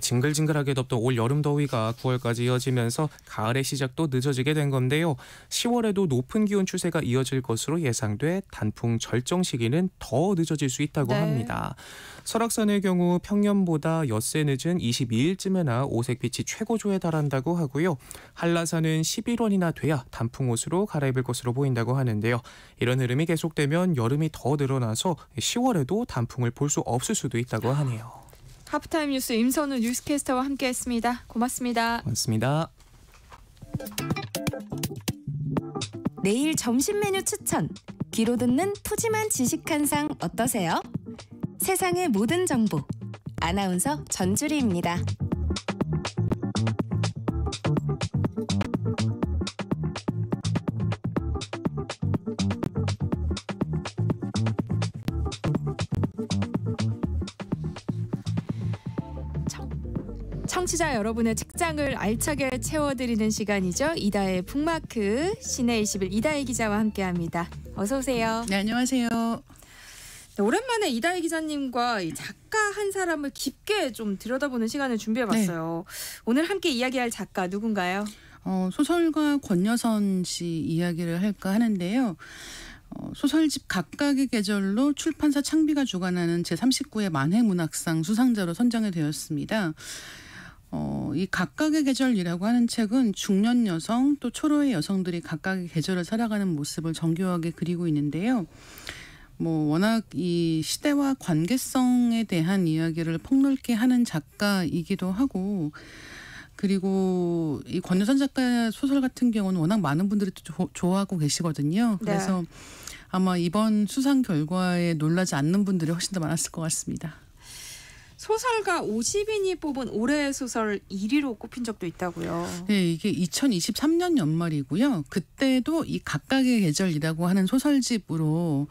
징글징글하게 덥던 올 여름 더위가 9월까지 이어지면서 가을의 시작도 늦어지게 된 건데요. 10월에도 높은 기온 추세가 이어질 것으로 예상돼 단풍 절정 시기는 더 늦어질 수 있다고 네. 합니다. 설악산의 경우 평년보다 엿새 늦은 22일쯤에나 오색빛이 최고조에 달한다고 하고요. 한라산은 11월이나 돼야 단풍 옷으로 갈아입을 것으로 보인다고 하는데요. 이런 흐름이 계속되면 여름이 더 늘어나서 10월에도 단풍을 볼 수 없을 수도 있다고 하네요. 하프타임 뉴스 임선우 뉴스캐스터와 함께했습니다. 고맙습니다. 고맙습니다. 내일 점심 메뉴 추천. 귀로 듣는 푸짐한 지식 한상 어떠세요? 세상의 모든 정보. 아나운서 전주리입니다. 청취자 여러분의 책장을 알차게 채워드리는 시간이죠. 이다의 북마크 시내 21 이다의 기자와 함께합니다. 어서 오세요. 네, 안녕하세요. 네, 오랜만에 이다희 기자님과 작가 한 사람을 깊게 좀 들여다보는 시간을 준비해봤어요. 네. 오늘 함께 이야기할 작가 누군가요? 어, 소설가 권여선 씨 이야기를 할까 하는데요. 어, 소설집 각각의 계절로 출판사 창비가 주관하는 제39회 만해문학상 수상자로 선정이 되었습니다. 어, 이 각각의 계절이라고 하는 책은 중년 여성 또 초로의 여성들이 각각의 계절을 살아가는 모습을 정교하게 그리고 있는데요. 뭐 워낙 이 시대와 관계성에 대한 이야기를 폭넓게 하는 작가이기도 하고 그리고 이 권유선 작가 소설 같은 경우는 워낙 많은 분들이 조, 좋아하고 계시거든요. 네. 그래서 네. 아마 이번 수상 결과에 놀라지 않는 분들이 훨씬 더 많았을 것 같습니다. 소설가 50인이 뽑은 올해의 소설 1위로 꼽힌 적도 있다고요. 네, 이게 2023년 연말이고요. 그때도 이 각각의 계절이라고 하는 소설집으로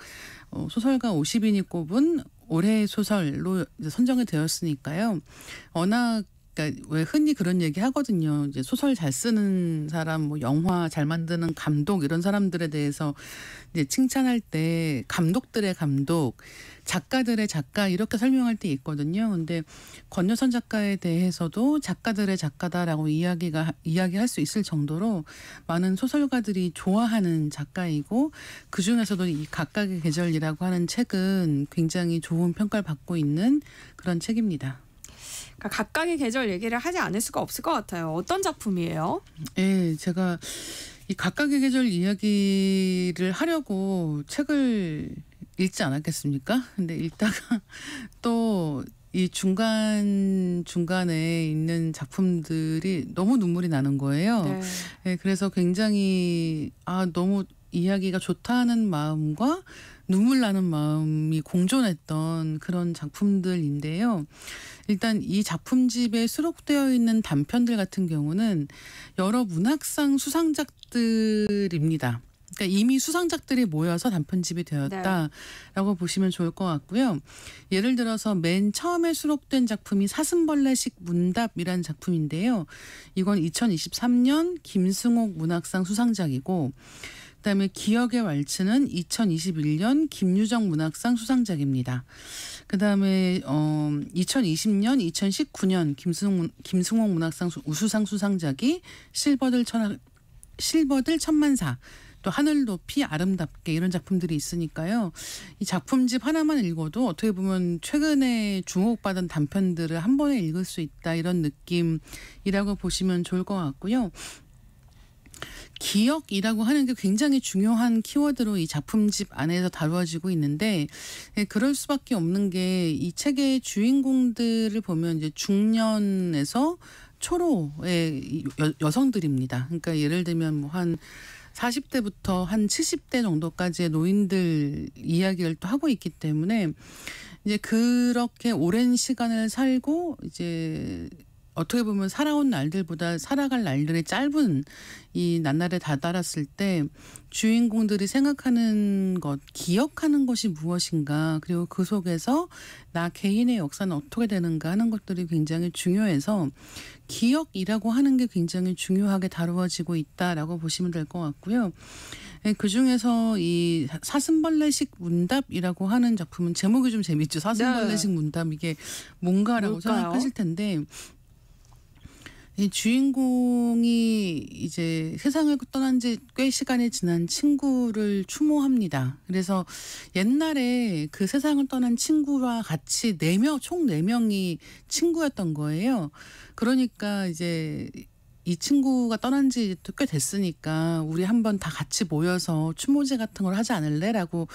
어, 소설가 50인이 꼽은 올해 소설로 선정이 되었으니까요. 워낙 그러니까 왜 흔히 그런 얘기 하거든요. 이제 소설 잘 쓰는 사람, 뭐 영화 잘 만드는 감독 이런 사람들에 대해서 이제 칭찬할 때 감독들의 감독, 작가들의 작가 이렇게 설명할 때 있거든요. 근데 권여선 작가에 대해서도 작가들의 작가다라고 이야기가 이야기할 수 있을 정도로 많은 소설가들이 좋아하는 작가이고 그 중에서도 이 각각의 계절이라고 하는 책은 굉장히 좋은 평가를 받고 있는 그런 책입니다. 그러니까 각각의 계절 얘기를 하지 않을 수가 없을 것 같아요. 어떤 작품이에요? 예, 제가 이 각각의 계절 이야기를 하려고 책을 읽지 않았겠습니까? 근데 읽다가 *laughs* 또 이 중간 중간에 있는 작품들이 너무 눈물이 나는 거예요. 네. 예, 그래서 굉장히 아 너무 이야기가 좋다는 마음과 눈물 나는 마음이 공존했던 그런 작품들인데요. 일단 이 작품집에 수록되어 있는 단편들 같은 경우는 여러 문학상 수상작들입니다. 그러니까 이미 수상작들이 모여서 단편집이 되었다라고 네. 보시면 좋을 것 같고요. 예를 들어서 맨 처음에 수록된 작품이 사슴벌레식 문답이라는 작품인데요. 이건 2023년 김승옥 문학상 수상작이고 그다음에 기억의 왈츠는 2021년 김유정 문학상 수상작입니다. 그다음에 어 2020년, 2019년 김승 김승홍 문학상 우수상 수상작이 실버들 천 실버들 천만사 또 하늘 높이 아름답게 이런 작품들이 있으니까요. 이 작품집 하나만 읽어도 어떻게 보면 최근에 주목받은 단편들을 한 번에 읽을 수 있다 이런 느낌이라고 보시면 좋을 것 같고요. 기억이라고 하는 게 굉장히 중요한 키워드로 이 작품집 안에서 다루어지고 있는데 예, 그럴 수밖에 없는 게 이 책의 주인공들을 보면 이제 중년에서 초로의 여, 성들입니다 그러니까 예를 들면 뭐한 사십 대부터한 칠십 대 정도까지의 노인들 이야기를 또 하고 있기 때문에 이제 그렇게 오랜 시간을 살고 이제 어떻게 보면 살아온 날들보다 살아갈 날들이 짧은 이낱날에 다다랐을 때 주인공들이 생각하는 것, 기억하는 것이 무엇인가, 그리고 그 속에서 나 개인의 역사는 어떻게 되는가 하는 것들이 굉장히 중요해서 기억이라고 하는 게 굉장히 중요하게 다루어지고 있다라고 보시면 될 것 같고요. 예, 그 중에서 이 사슴벌레식 문답이라고 하는 작품은 제목이 좀 재밌죠. 사슴벌레식 네. 문답 이게 뭔가라고 뭘까요? 생각하실 텐데 이 주인공이 이제 세상을 떠난 지 꽤 시간이 지난 친구를 추모합니다. 그래서 옛날에 그 세상을 떠난 친구와 같이 네 명 총 네명이 친구였던 거예요. 그러니까 이제 이 친구가 떠난 지도꽤 됐으니까 우리 한번 다 같이 모여서 추모제 같은 걸 하지 않을래? 라고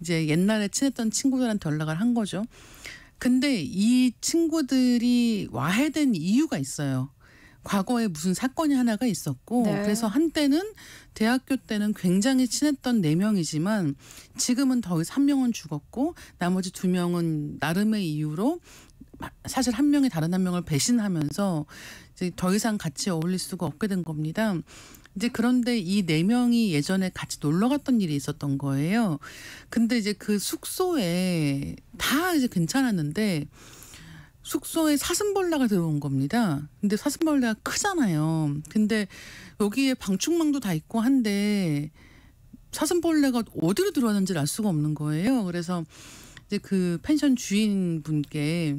이제 옛날에 친했던 친구들한테 연락을 한 거죠. 근데 이 친구들이 와해된 이유가 있어요. 과거에 무슨 사건이 하나가 있었고 네. 그래서 한때는 대학교 때는 굉장히 친했던 네 명이지만 지금은 더한 명은 죽었고 나머지 두 명은 나름의 이유로 사실 한 명이 다른 한 명을 배신하면서 이제 더 이상 같이 어울릴 수가 없게 된 겁니다. 이제 그런데 이 네 명이 예전에 같이 놀러 갔던 일이 있었던 거예요. 근데 이제 그 숙소에 다 이제 괜찮았는데 숙소에 사슴벌레가 들어온 겁니다. 근데 사슴벌레가 크잖아요. 근데 여기에 방충망도 다 있고 한데 사슴벌레가 어디로 들어왔는지알 수가 없는 거예요. 그래서 이제 그 펜션 주인 분께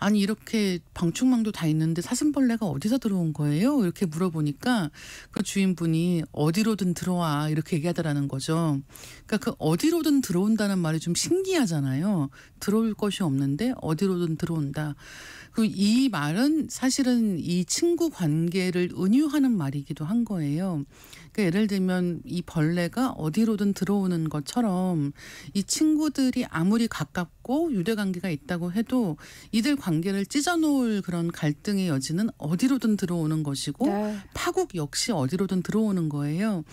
아니 이렇게 방충망도 다 있는데 사슴벌레가 어디서 들어온 거예요? 이렇게 물어보니까 그 주인분이 어디로든 들어와 이렇게 얘기하더라는 거죠. 그러니까 그 어디로든 들어온다는 말이 좀 신기하잖아요. 들어올 것이 없는데 어디로든 들어온다. 그 이 말은 사실은 이 친구 관계를 은유하는 말이기도 한 거예요. 그러니까 예를 들면 이 벌레가 어디로든 들어오는 것처럼 이 친구들이 아무리 가깝고 유대 관계가 있다고 해도 이들 관계를 찢어놓을 그런 갈등의 여지는 어디로든 들어오는 것이고 네. 파국 역시 어디로든 들어오는 거예요.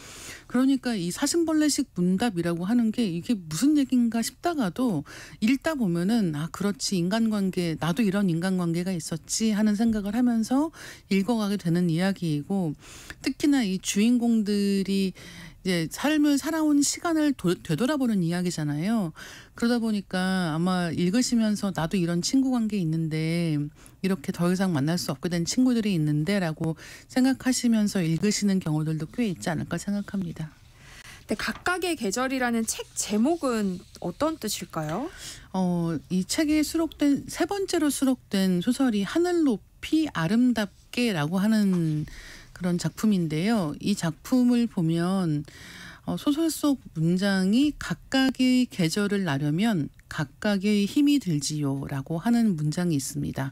그러니까 이 사슴벌레식 문답이라고 하는 게 이게 무슨 얘기인가 싶다가도 읽다 보면은 아 그렇지 인간관계 나도 이런 인간관계가 있었지 하는 생각을 하면서 읽어가게 되는 이야기이고 특히나 이 주인공들 사람들이 이제 삶을 살아온 시간을 도, 되돌아보는 이야기잖아요. 그러다 보니까 아마 읽으시면서 나도 이런 친구 관계 있는데 이렇게 더 이상 만날 수 없게 된 친구들이 있는데라고 생각하시면서 읽으시는 경우들도 꽤 있지 않을까 생각합니다. 근데 각각의 계절이라는 책 제목은 어떤 뜻일까요? 어, 이 책에 수록된 세 번째로 수록된 소설이 하늘 높이 아름답게라고 하는 그런 작품인데요. 이 작품을 보면 어, 소설 속 문장이 각각의 계절을 나려면 각각의 힘이 들지요라고 하는 문장이 있습니다.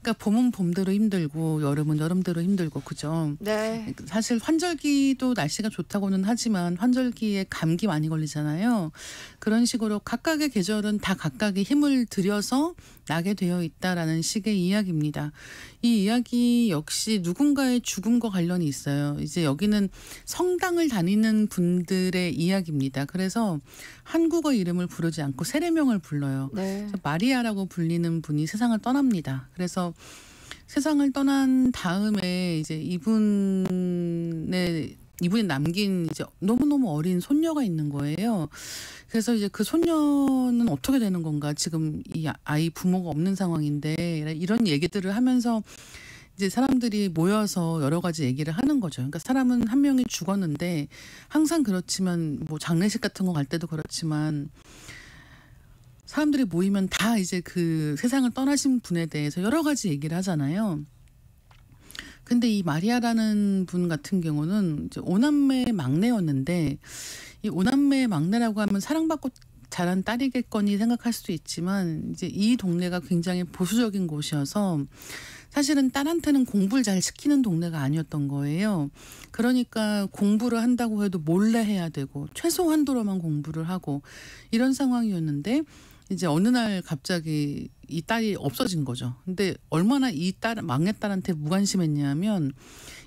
그러니까 봄은 봄대로 힘들고 여름은 여름대로 힘들고 그죠? 네. 사실 환절기도 날씨가 좋다고는 하지만 환절기에 감기 많이 걸리잖아요. 그런 식으로 각각의 계절은 다 각각의 힘을 들여서 나게 되어 있다라는 식의 이야기입니다. 이 이야기 역시 누군가의 죽음과 관련이 있어요. 이제 여기는 성당을 다니는 분들의 이야기입니다. 그래서 한국어 이름을 부르지 않고 세례명을 불러요. 네. 마리아라고 불리는 분이 세상을 떠납니다. 그래서 세상을 떠난 다음에 이제 이분의 이분이 남긴 이제 너무너무 어린 손녀가 있는 거예요. 그래서 이제 그 손녀는 어떻게 되는 건가? 지금 이 아이 부모가 없는 상황인데 이런 얘기들을 하면서 이제 사람들이 모여서 여러 가지 얘기를 하는 거죠. 그러니까 사람은 한 명이 죽었는데 항상 그렇지만 뭐 장례식 같은 거 갈 때도 그렇지만 사람들이 모이면 다 이제 그 세상을 떠나신 분에 대해서 여러 가지 얘기를 하잖아요. 근데 이 마리아라는 분 같은 경우는 이제 오남매의 막내였는데 이 오남매의 막내라고 하면 사랑받고 자란 딸이겠거니 생각할 수도 있지만 이제 이 동네가 굉장히 보수적인 곳이어서 사실은 딸한테는 공부를 잘 시키는 동네가 아니었던 거예요. 그러니까 공부를 한다고 해도 몰래 해야 되고 최소 한도로만 공부를 하고 이런 상황이었는데 이제 어느 날 갑자기 이 딸이 없어진 거죠. 근데 얼마나 이 딸, 막내 딸한테 무관심했냐면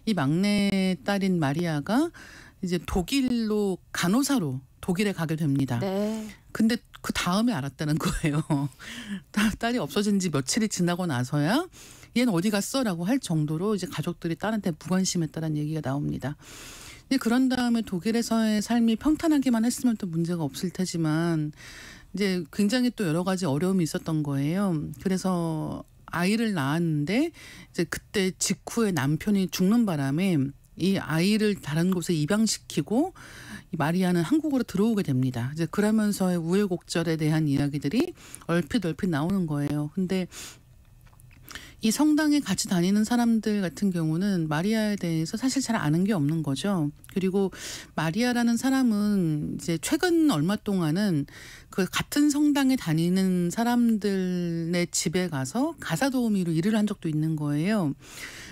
이 막내 딸인 마리아가 이제 독일로 간호사로 독일에 가게 됩니다. 네. 근데 그 다음에 알았다는 거예요. *laughs* 딸이 없어진 지 며칠이 지나고 나서야 얘는 어디 갔어? 라고 할 정도로 이제 가족들이 딸한테 무관심했다는 얘기가 나옵니다. 그런 다음에 독일에서의 삶이 평탄하기만 했으면 또 문제가 없을 테지만 이제 굉장히 또 여러 가지 어려움이 있었던 거예요. 그래서 아이를 낳았는데 이제 그때 직후에 남편이 죽는 바람에 이 아이를 다른 곳에 입양시키고 이 마리아는 한국으로 들어오게 됩니다. 이제 그러면서의 우회곡절에 대한 이야기들이 얼핏 얼핏 나오는 거예요. 근데 이 성당에 같이 다니는 사람들 같은 경우는 마리아에 대해서 사실 잘 아는 게 없는 거죠. 그리고 마리아라는 사람은 이제 최근 얼마 동안은 그 같은 성당에 다니는 사람들의 집에 가서 가사 도우미로 일을 한 적도 있는 거예요.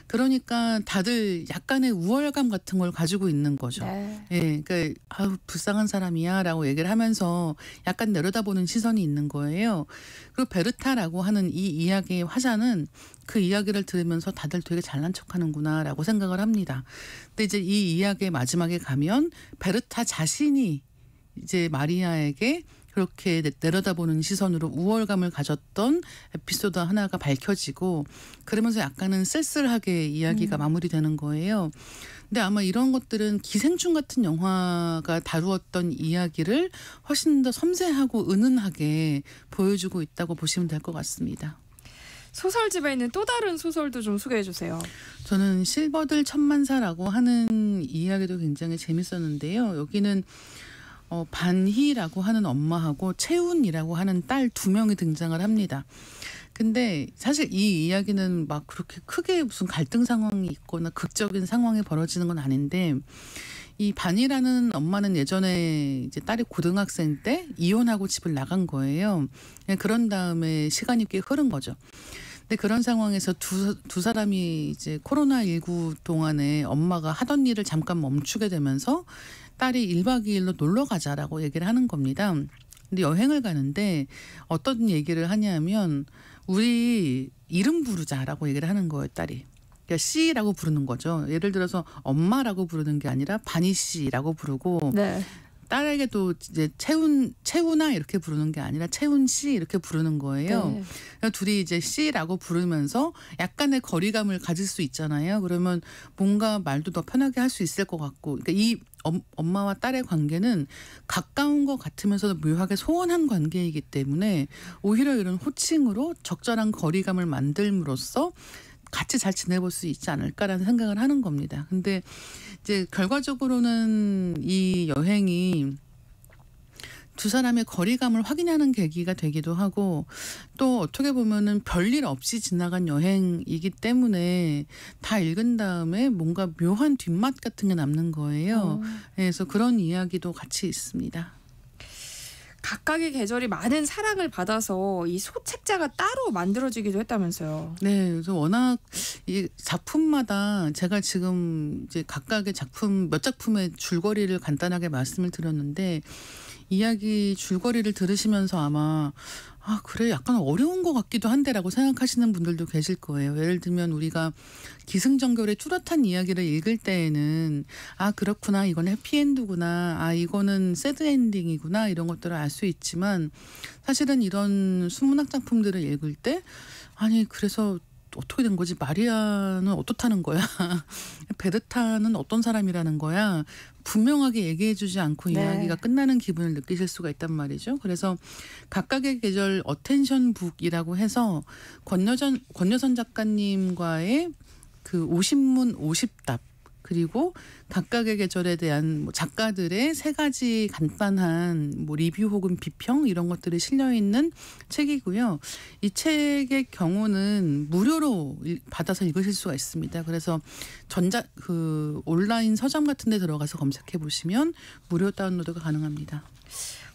그러니까 다들 약간의 우월감 같은 걸 가지고 있는 거죠. 네. 예, 그러니까 아우 불쌍한 사람이야라고 얘기를 하면서 약간 내려다보는 시선이 있는 거예요. 그리고 베르타라고 하는 이 이야기의 화자는 그 이야기를 들으면서 다들 되게 잘난 척하는구나라고 생각을 합니다. 근데 이제 이 이야기의 마지막에 가면 베르타 자신이 이제 마리아에게 그렇게 내려다보는 시선으로 우월감을 가졌던 에피소드 하나가 밝혀지고 그러면서 약간은 쓸쓸하게 이야기가 음. 마무리되는 거예요. 근데 아마 이런 것들은 기생충 같은 영화가 다루었던 이야기를 훨씬 더 섬세하고 은은하게 보여주고 있다고 보시면 될 것 같습니다. 소설집에 있는 또 다른 소설도 좀 소개해 주세요. 저는 실버들 천만사라고 하는 이야기도 굉장히 재밌었는데요. 여기는 어, 반희라고 하는 엄마하고 채운이라고 하는 딸 두 명이 등장을 합니다. 근데 사실 이 이야기는 막 그렇게 크게 무슨 갈등 상황이 있거나 극적인 상황이 벌어지는 건 아닌데 이 반이라는 엄마는 예전에 이제 딸이 고등학생 때 이혼하고 집을 나간 거예요. 그런 다음에 시간이 꽤 흐른 거죠. 근데 그런 상황에서 두, 두 사람이 이제 코로나 일구 동안에 엄마가 하던 일을 잠깐 멈추게 되면서 딸이 1박 2일로 놀러 가자라고 얘기를 하는 겁니다. 근데 여행을 가는데 어떤 얘기를 하냐면 우리 이름 부르자라고 얘기를 하는 거예요, 딸이. 그러니까 씨라고 부르는 거죠. 예를 들어서 엄마라고 부르는 게 아니라 바니 씨라고 부르고 네. 딸에게도 이제 채운 채우나 이렇게 부르는 게 아니라 채운 씨 이렇게 부르는 거예요. 네. 그러니까 둘이 이제 씨라고 부르면서 약간의 거리감을 가질 수 있잖아요. 그러면 뭔가 말도 더 편하게 할 수 있을 것 같고, 그러니까 이 엄마와 딸의 관계는 가까운 것 같으면서도 묘하게 소원한 관계이기 때문에 오히려 이런 호칭으로 적절한 거리감을 만들므로써 같이 잘 지내볼 수 있지 않을까라는 생각을 하는 겁니다. 근데 이제 결과적으로는 이 여행이 두 사람의 거리감을 확인하는 계기가 되기도 하고 또 어떻게 보면은 별일 없이 지나간 여행이기 때문에 다 읽은 다음에 뭔가 묘한 뒷맛 같은 게 남는 거예요. 오. 어. 그래서 그런 이야기도 같이 있습니다. 각각의 계절이 많은 사랑을 받아서 이 소책자가 따로 만들어지기도 했다면서요. 네, 그래서 워낙 이 작품마다 제가 지금 이제 각각의 작품 몇 작품의 줄거리를 간단하게 말씀을 드렸는데 이야기 줄거리를 들으시면서 아마 아, 그래. 약간 어려운 것 같기도 한데라고 생각하시는 분들도 계실 거예요. 예를 들면 우리가 기승전결의 뚜렷한 이야기를 읽을 때에는 아, 그렇구나. 이건 해피엔드구나. 아, 이거는 새드엔딩이구나. 이런 것들을 알 수 있지만 사실은 이런 수문학 작품들을 읽을 때 아니, 그래서 어떻게 된 거지? 마리아는 어떻다는 거야? *laughs* 베르타는 어떤 사람이라는 거야? 분명하게 얘기해 주지 않고 네. 이야기가 끝나는 기분을 느끼실 수가 있단 말이죠. 그래서 각각의 계절 어텐션 북이라고 해서 권여전 권여선 작가님과의 그 50문 50답 그리고 각각의 계절에 대한 뭐 작가들의 세 가지 간단한 뭐 리뷰 혹은 비평 이런 것들이 실려 있는 책이고요. 이 책의 경우는 무료로 받아서 읽으실 수가 있습니다. 그래서 전자 그 온라인 서점 같은 데 들어가서 검색해 보시면 무료 다운로드가 가능합니다.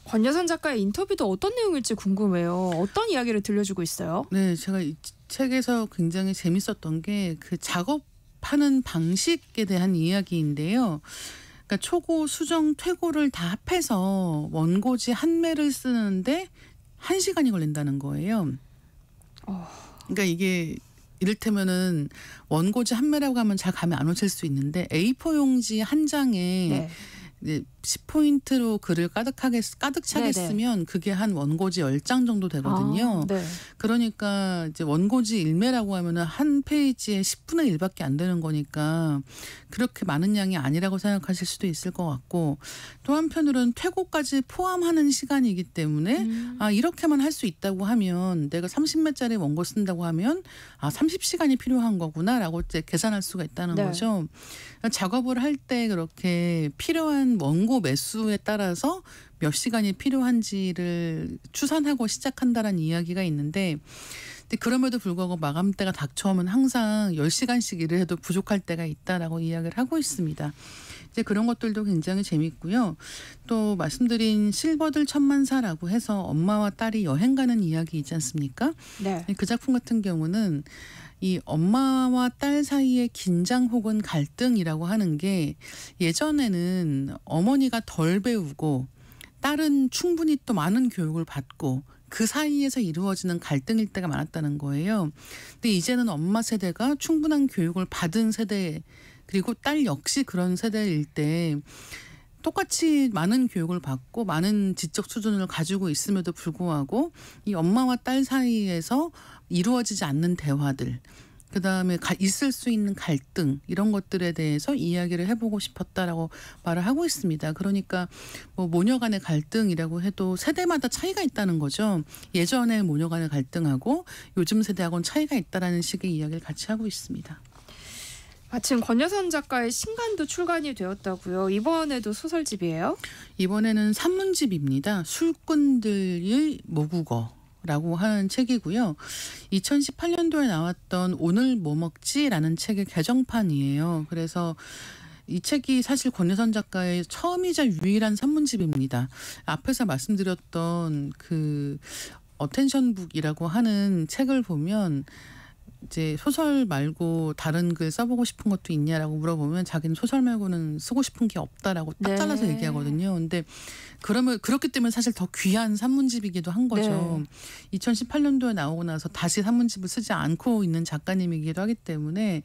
권여선 작가의 인터뷰도 어떤 내용일지 궁금해요. 어떤 이야기를 들려주고 있어요? 네, 제가 이 책에서 굉장히 재밌었던 게 그 작업 파는 방식에 대한 이야기인데요. 그러니까 초고, 수정, 퇴고를 다 합해서 원고지 한 매를 쓰는데 한 시간이 걸린다는 거예요. 그러니까 이게 이를테면은 원고지 한 매라고 하면 잘 감이 안 오실 수 있는데 A4 용지 한 장에 네. 10포인트로 글을 가득하게 가득 차게 네네. 쓰면 그게 한 원고지 10장 정도 되거든요. 아, 네. 그러니까 이제 원고지 1매라고 하면은 한 페이지에 10분의 1밖에 안 되는 거니까 그렇게 많은 양이 아니라고 생각하실 수도 있을 것 같고 또 한편으로는 퇴고까지 포함하는 시간이기 때문에 음. 아 이렇게만 할 수 있다고 하면 내가 3 0몇짜리 원고 쓴다고 하면 아 30시간이 필요한 거구나라고 이제 계산할 수가 있다는 네. 거죠. 작업을 할 때 그렇게 필요한 원고 재고 매수에 따라서 몇 시간이 필요한지를 추산하고 시작한다라는 이야기가 있는데 근데 그럼에도 불구하고 마감때가 닥쳐오면 항상 열시간씩 일을 해도 부족할 때가 있다라고 이야기를 하고 있습니다. 이제 그런 것들도 굉장히 재밌고요. 또 말씀드린 실버들 천만사라고 해서 엄마와 딸이 여행 가는 이야기 있지 않습니까? 네. 그 작품 같은 경우는 이 엄마와 딸 사이의 긴장 혹은 갈등이라고 하는 게 예전에는 어머니가 덜 배우고 딸은 충분히 또 많은 교육을 받고 그 사이에서 이루어지는 갈등일 때가 많았다는 거예요. 근데 이제는 엄마 세대가 충분한 교육을 받은 세대 그리고 딸 역시 그런 세대일 때 똑같이 많은 교육을 받고 많은 지적 수준을 가지고 있음에도 불구하고 이 엄마와 딸 사이에서 이루어지지 않는 대화들 그다음에 있을 수 있는 갈등 이런 것들에 대해서 이야기를 해보고 싶었다라고 말을 하고 있습니다. 그러니까 뭐 모녀 간의 갈등이라고 해도 세대마다 차이가 있다는 거죠. 예전에 모녀 간의 갈등하고 요즘 세대하고는 차이가 있다라는 식의 이야기를 같이 하고 있습니다. 마침 권여선 작가의 신간도 출간이 되었다고요. 이번에도 소설집이에요? 이번에는 산문집입니다. 술꾼들의 모국어. 라고 하는 책이고요. 2018년도에 나왔던 오늘 뭐 먹지라는 책의 개정판이에요. 그래서 이 책이 사실 권혜선 작가의 처음이자 유일한 산문집입니다. 앞에서 말씀드렸던 그 어텐션북이라고 하는 책을 보면 이제 소설 말고 다른 글 써보고 싶은 것도 있냐라고 물어보면 자기는 소설 말고는 쓰고 싶은 게 없다라고 딱 네. 잘라서 얘기하거든요. 근데 그러면 그렇기 때문에 사실 더 귀한 산문집이기도 한 거죠. 네. 2018년도에 나오고 나서 다시 산문집을 쓰지 않고 있는 작가님이기도 하기 때문에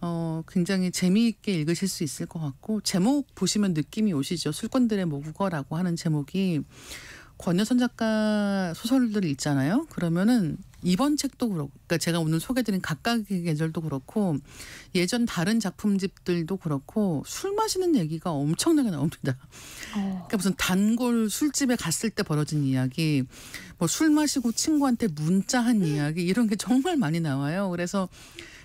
어 굉장히 재미있게 읽으실 수 있을 것 같고 제목 보시면 느낌이 오시죠. 술꾼들의 모국어라고 하는 제목이 권여선 작가 소설들 있잖아요. 그러면은 이번 책도 그렇고 그러니까 제가 오늘 소개드린 각각의 계절도 그렇고 예전 다른 작품집들도 그렇고 술 마시는 얘기가 엄청나게 나옵니다. 어. 그러니까 무슨 단골 술집에 갔을 때 벌어진 이야기, 뭐 술 마시고 친구한테 문자한 음. 이야기 이런 게 정말 많이 나와요. 그래서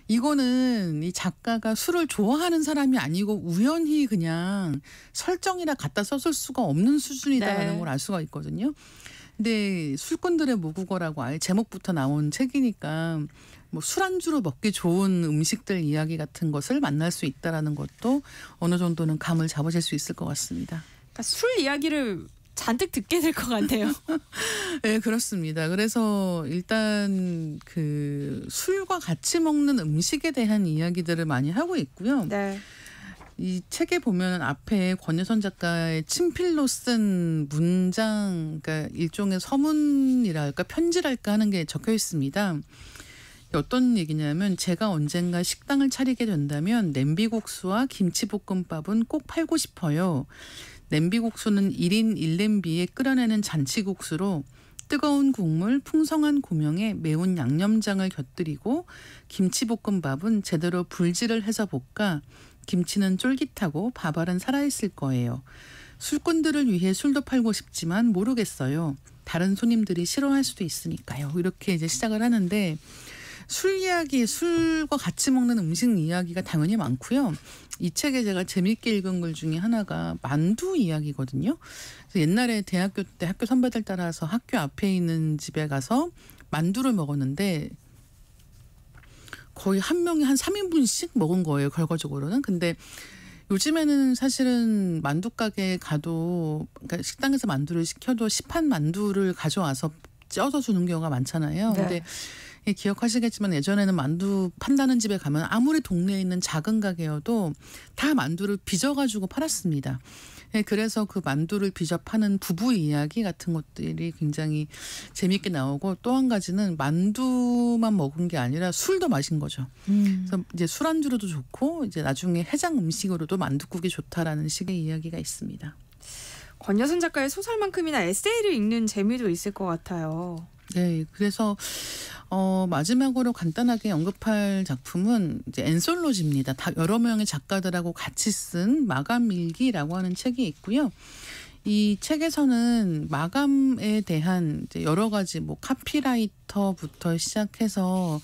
이거는 이 작가가 술을 좋아하는 사람이 아니고 우연히 그냥 설정이라 갖다 썼을 수가 없는 수준이다라는 네. 걸알 수가 있거든요. 근데 술꾼들의 모국어라고 아예 제목부터 나온 책이니까 뭐 술안주로 먹기 좋은 음식들 이야기 같은 것을 만날 수 있다라는 것도 어느 정도는 감을 잡으실 수 있을 것 같습니다. 그러니까 술 이야기를 잔뜩 듣게 될 것 같아요. *laughs* 네, 그렇습니다. 그래서 일단 그 술과 같이 먹는 음식에 대한 이야기들을 많이 하고 있고요. 네. 이 책에 보면 앞에 권유선 작가의 친필로 쓴 문장, 그러니까 일종의 서문이랄까 그러니까 편지랄까 하는 게 적혀 있습니다. 어떤 얘기냐면 제가 언젠가 식당을 차리게 된다면 냄비국수와 김치볶음밥은 꼭 팔고 싶어요. 냄비국수는 일인일냄비에 끓여내는 잔치국수로 뜨거운 국물, 풍성한 고명에 매운 양념장을 곁들이고 김치볶음밥은 제대로 불질을 해서 볶아 김치는 쫄깃하고 밥알은 살아있을 거예요. 술꾼들을 위해 술도 팔고 싶지만 모르겠어요. 다른 손님들이 싫어할 수도 있으니까요. 이렇게 이제 시작을 하는데 술 이야기, 술과 같이 먹는 음식 이야기가 당연히 많고요. 이 책에 제가 재밌게 읽은 글 중에 하나가 만두 이야기거든요. 옛날에 대학교 때 학교 선배들 따라서 학교 앞에 있는 집에 가서 만두를 먹었는데 거의 한 명이 한 3인분씩 먹은 거예요, 결과적으로는. 근데 요즘에는 사실은 만두 가게 가도 그러니까 식당에서 만두를 시켜도 시판 만두를 가져와서 쪄서 주는 경우가 많잖아요. 네. 근데 기억하시겠지만 예전에는 만두 판다는 집에 가면 아무리 동네에 있는 작은 가게여도 다 만두를 빚어가지고 팔았습니다. 예, 그래서 그 만두를 비접하는 부부 이야기 같은 것들이 굉장히 재미있게 나오고 또 한 가지는 만두만 먹은 게 아니라 술도 마신 거죠. 음. 그래서 이제 술안주로도 좋고 이제 나중에 해장 음식으로도 만두국이 좋다라는 식의 이야기가 있습니다. 권여선 작가의 소설만큼이나 에세이를 읽는 재미도 있을 것 같아요. 네, 그래서 어 마지막으로 간단하게 언급할 작품은 이제 엔솔로지입니다. 다 여러 명의 작가들하고 같이 쓴 마감 일기라고 하는 책이 있고요. 이 책에서는 마감에 대한 이제 여러 가지 뭐 카피라이터부터 시작해서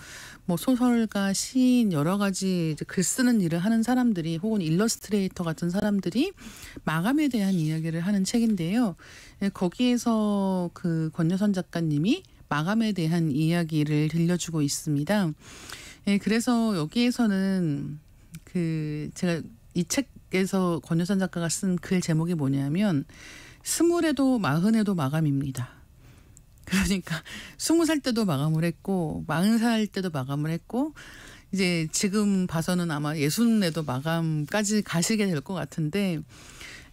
뭐 소설가, 시인 여러 가지 글 쓰는 일을 하는 사람들이 혹은 일러스트레이터 같은 사람들이 마감에 대한 이야기를 하는 책인데요. 예, 거기에서 그 권여선 작가님이 마감에 대한 이야기를 들려주고 있습니다. 예, 그래서 여기에서는 그 제가 이 책에서 권유선 작가가 쓴 글 제목이 뭐냐면 스물에도 마흔에도 마감입니다. *laughs* 그러니까 스무 살 때도 마감을 했고 마흔 살 때도 마감을 했고 이제 지금 봐서는 아마 예순에도 마감까지 가시게 될 것 같은데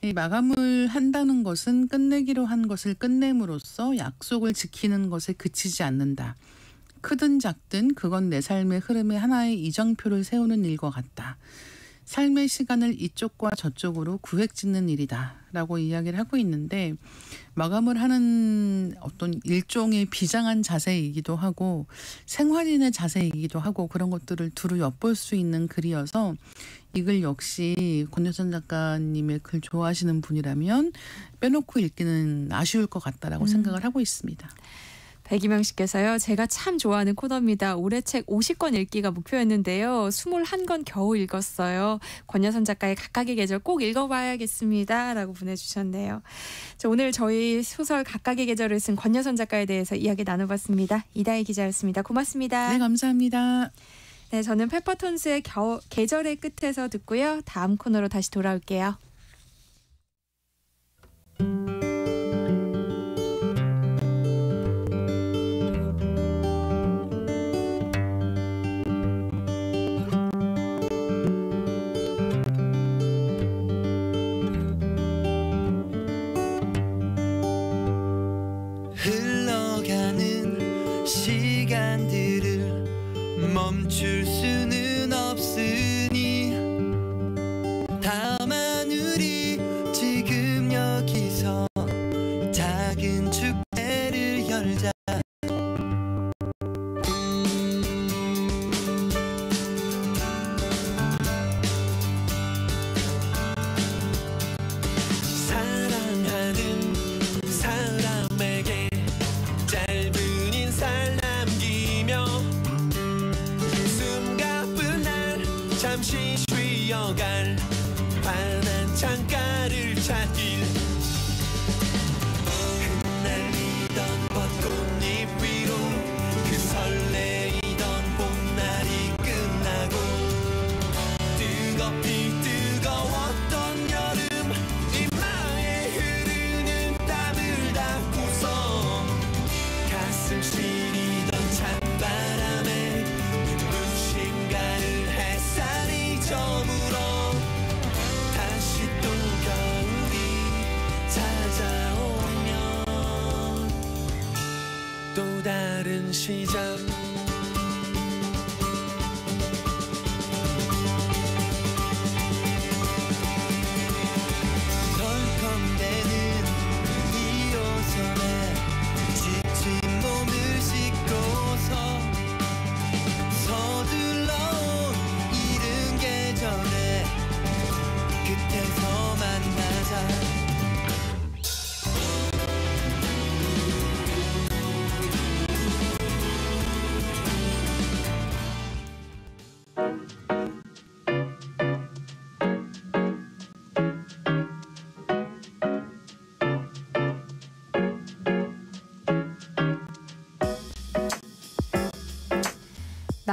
이 마감을 한다는 것은 끝내기로 한 것을 끝냄으로써 약속을 지키는 것에 그치지 않는다. 크든 작든 그건 내 삶의 흐름의 하나의 이정표를 세우는 일과 같다. 삶의 시간을 이쪽과 저쪽으로 구획짓는 일이다. 라고 이야기를 하고 있는데 마감을 하는 어떤 일종의 비장한 자세이기도 하고 생활인의 자세이기도 하고 그런 것들을 두루 엿볼 수 있는 글이어서 이 글 역시 권여선 작가님의 글 좋아하시는 분이라면 빼놓고 읽기는 아쉬울 것 같다라고 음. 생각을 하고 있습니다. 백이명 씨께서요. 제가 참 좋아하는 코너입니다. 올해 책 50권 읽기가 목표였는데요. 21권 겨우 읽었어요. 권여선 작가의 각각의 계절 꼭 읽어봐야겠습니다. 라고 보내주셨네요. 자, 오늘 저희 소설 각각의 계절을 쓴 권여선 작가에 대해서 이야기 나눠봤습니다. 이다희 기자였습니다. 고맙습니다. 네, 감사합니다. 네, 저는 페퍼톤스의 겨우, 계절의 끝에서 듣고요. 다음 코너로 다시 돌아올게요. 멈출 수는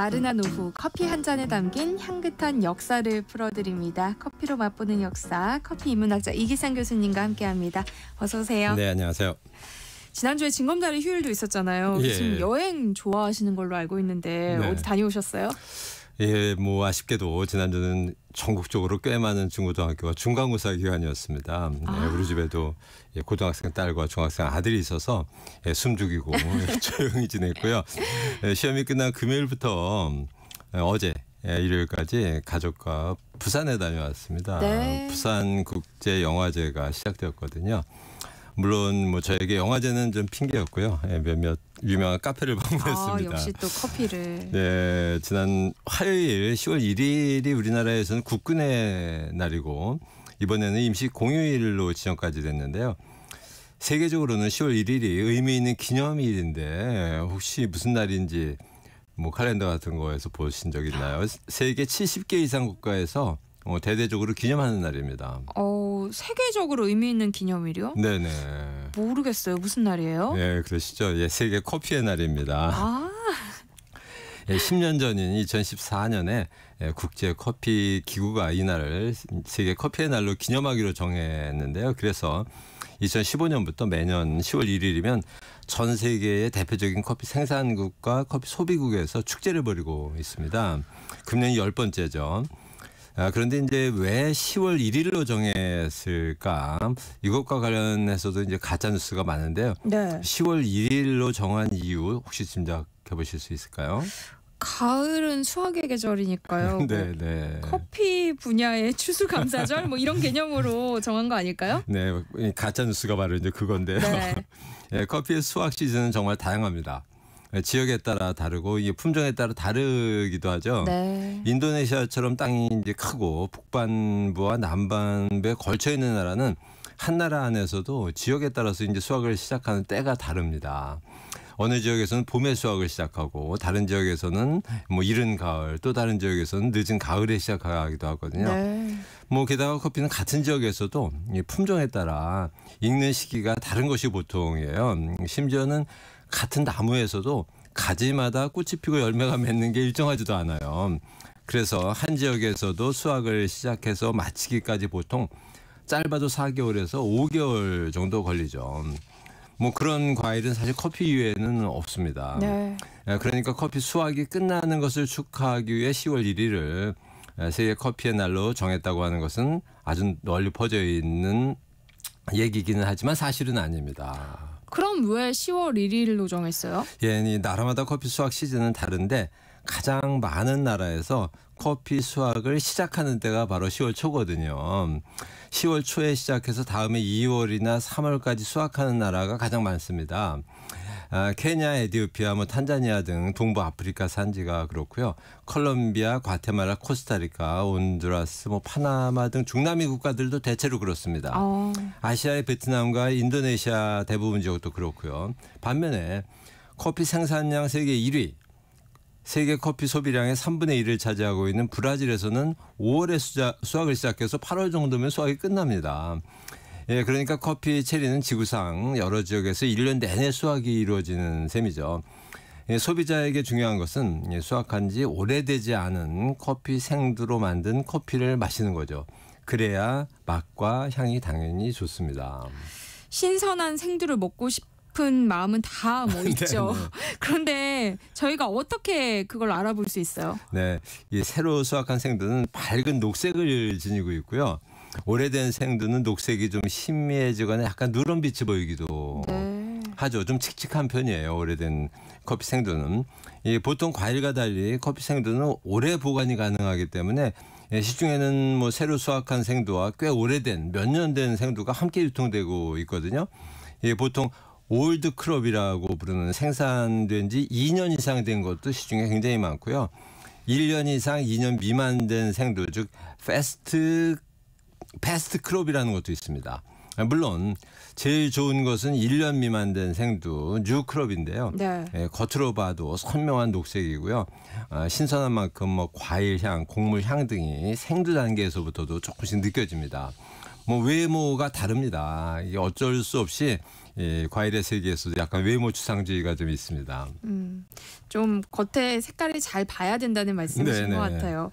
나른한 오후 커피 한 잔에 담긴 향긋한 역사를 풀어드립니다. 커피로 맛보는 역사 커피 인문학자 이기상 교수님과 함께합니다. 어서 오세요. 네 안녕하세요. 지난주에 징검다리 휴일도 있었잖아요. 예. 지금 여행 좋아하시는 걸로 알고 있는데 네. 어디 다녀오셨어요? 예, 뭐 아쉽게도 지난주는 전국적으로 꽤 많은 중고등학교가 중간고사 기간이었습니다. 예, 아. 우리 집에도 예, 고등학생 딸과 중학생 아들이 있어서 예, 숨죽이고 *laughs* *laughs* 조용히 지냈고요. 시험이 끝난 금요일부터 어제 일요일까지 가족과 부산에 다녀왔습니다. 네. 부산 국제 영화제가 시작되었거든요. 물론 뭐 저에게 영화제는 좀 핑계였고요. 몇몇 유명한 카페를 아, 방문했습니다. 아, 역시 또 커피를. 네, 지난 화요일 10월 1일이 우리나라에서는 국군의 날이고 이번에는 임시 공휴일로 지정까지 됐는데요. 세계적으로는 10월 1일이 의미 있는 기념일인데 혹시 무슨 날인지 뭐 칼렌더 같은 거에서 보신 적 있나요? 세계 70개 이상 국가에서 어, 대대적으로 기념하는 날입니다. 어, 세계적으로 의미 있는 기념일이요? 네네. 모르겠어요. 무슨 날이에요? 예, 그러시죠. 예, 세계 커피의 날입니다. 아. 예, 10년 전인 2014년에 예, 국제 커피 기구가 이 날을 세계 커피의 날로 기념하기로 정했는데요. 그래서 2015년부터 매년 10월 1일이면 전 세계의 대표적인 커피 생산국과 커피 소비국에서 축제를 벌이고 있습니다. 금년이 열 번째죠. 아, 그런데 이제 왜 10월 1일로 정했을까? 이것과 관련해서도 이제 가짜 뉴스가 많은데요. 네. 10월 1일로 정한 이유 혹시 짐작해 보실 수 있을까요? 가을은 수확의 계절이니까요. *laughs* 네, 뭐 네. 커피 분야의 추수감사절 뭐 이런 개념으로 정한 거 아닐까요? 네, 가짜 뉴스가 바로 이제 그건데요. 네. 네, *laughs* 커피의 수확 시즌은 정말 다양합니다. 네, 지역에 따라 다르고 이게 품종에 따라 다르기도 하죠. 네. 인도네시아처럼 땅이 이제 크고 북반부와 남반부에 걸쳐 있는 나라는 한 나라 안에서도 지역에 따라서 이제 수확을 시작하는 때가 다릅니다. 어느 지역에서는 봄에 수확을 시작하고 다른 지역에서는 뭐 이른 가을 또 다른 지역에서는 늦은 가을에 시작하기도 하거든요. 네. 뭐 게다가 커피는 같은 지역에서도 품종에 따라 익는 시기가 다른 것이 보통이에요. 심지어는 같은 나무에서도 가지마다 꽃이 피고 열매가 맺는 게 일정하지도 않아요. 그래서 한 지역에서도 수확을 시작해서 마치기까지 보통 짧아도 4개월에서 5개월 정도 걸리죠. 뭐 그런 과일은 사실 커피 이외에는 없습니다. 네. 예, 그러니까 커피 수확이 끝나는 것을 축하하기 위해 10월 1일을 세계 커피의 날로 정했다고 하는 것은 아주 널리 퍼져 있는 얘기기는 하지만 사실은 아닙니다. 그럼 왜 10월 1일로 정했어요? 예, 이 나라마다 커피 수확 시즌은 다른데 가장 많은 나라에서 커피 수확을 시작하는 때가 바로 10월 초거든요. 10월 초에 시작해서 다음에 2월이나 3월까지 수확하는 나라가 가장 많습니다. 아, 케냐, 에디오피아, 뭐 탄자니아 등 동부 아프리카 산지가 그렇고요. 컬럼비아 과테말라, 코스타리카, 온두라스, 뭐 파나마 등 중남미 국가들도 대체로 그렇습니다. 어. 아시아의 베트남과 인도네시아 대부분 지역도 그렇고요. 반면에 커피 생산량 세계 1위, 세계 커피 소비량의 3분의 1을 차지하고 있는 브라질에서는 5월에 수자, 수확을 시작해서 8월 정도면 수확이 끝납니다. 예, 그러니까 커피 체리는 지구상 여러 지역에서 1년 내내 수확이 이루어지는 셈이죠. 예, 소비자에게 중요한 것은 예, 수확한 지 오래되지 않은 커피 생두로 만든 커피를 마시는 거죠. 그래야 맛과 향이 당연히 좋습니다. 신선한 생두를 먹고 싶은 마음은 다뭐 *laughs* 네, 있죠. 네. *laughs* 그런데 저희가 어떻게 그걸 알아볼 수 있어요? 네, 이 새로 수확한 생두는 밝은 녹색을 지니고 있고요. 오래된 생두는 녹색이 좀심미해지거나 약간 누런 빛이 보이기도 네. 하죠. 좀 칙칙한 편이에요. 오래된 커피 생두는 이 보통 과일과 달리 커피 생두는 오래 보관이 가능하기 때문에 예, 시중에는 뭐 새로 수확한 생두와 꽤 오래된 몇 년 된 생두가 함께 유통되고 있거든요. 예, 보통 올드 크롭이라고 부르는 생산된 지 2년 이상 된 것도 시중에 굉장히 많고요. 1년 이상 2년 미만 된 생두 즉 패스트 베스트 크롭이라는 것도 있습니다. 물론 제일 좋은 것은 1년 미만 된 생두 뉴크롭인데요. 네. 예, 겉으로 봐도 선명한 녹색이고요. 아, 신선한 만큼 뭐 과일 향, 곡물 향 등이 생두 단계에서부터도 조금씩 느껴집니다. 뭐 외모가 다릅니다. 어쩔 수 없이 예, 과일의 세계에서 약간 외모 추상주의가 좀 있습니다. 음, 좀 겉에 색깔을 잘 봐야 된다는 말씀이신 네네. 것 같아요.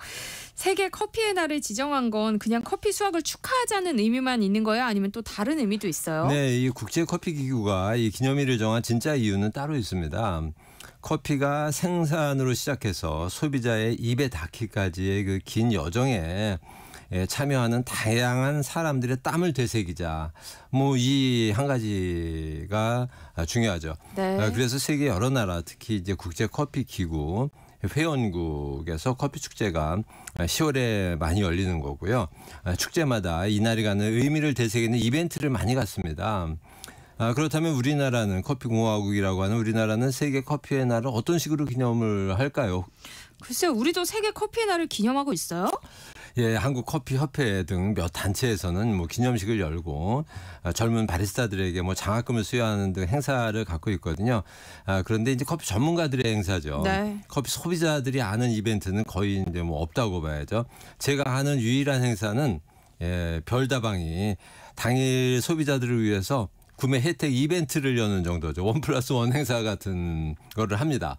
세계 커피의 날을 지정한 건 그냥 커피 수확을 축하하자는 의미만 있는 거예요? 아니면 또 다른 의미도 있어요? 네, 이 국제 커피 기구가 이 기념일을 정한 진짜 이유는 따로 있습니다. 커피가 생산으로 시작해서 소비자의 입에 닿기까지의 그 긴 여정에 예, 참여하는 다양한 사람들의 땀을 되새기자. 뭐 이 한 가지가 중요하죠. 네. 아, 그래서 세계 여러 나라 특히 이제 국제 커피 기구 회원국에서 커피 축제가 10월에 많이 열리는 거고요. 아, 축제마다 이날이 가는 의미를 되새기는 이벤트를 많이 갖습니다. 아, 그렇다면 우리나라는 커피공화국이라고 하는 우리나라는 세계 커피의 날을 어떤 식으로 기념을 할까요? 글쎄요, 우리도 세계 커피의 날을 기념하고 있어요? 예, 한국 커피 협회 등 몇 단체에서는 뭐 기념식을 열고 아, 젊은 바리스타들에게 뭐 장학금을 수여하는 등 행사를 갖고 있거든요. 아, 그런데 이제 커피 전문가들의 행사죠. 네. 커피 소비자들이 아는 이벤트는 거의 이제 뭐 없다고 봐야죠. 제가 아는 유일한 행사는 예, 별다방이 당일 소비자들을 위해서 구매 혜택 이벤트를 여는 정도죠. 원 플러스 원 행사 같은 거를 합니다.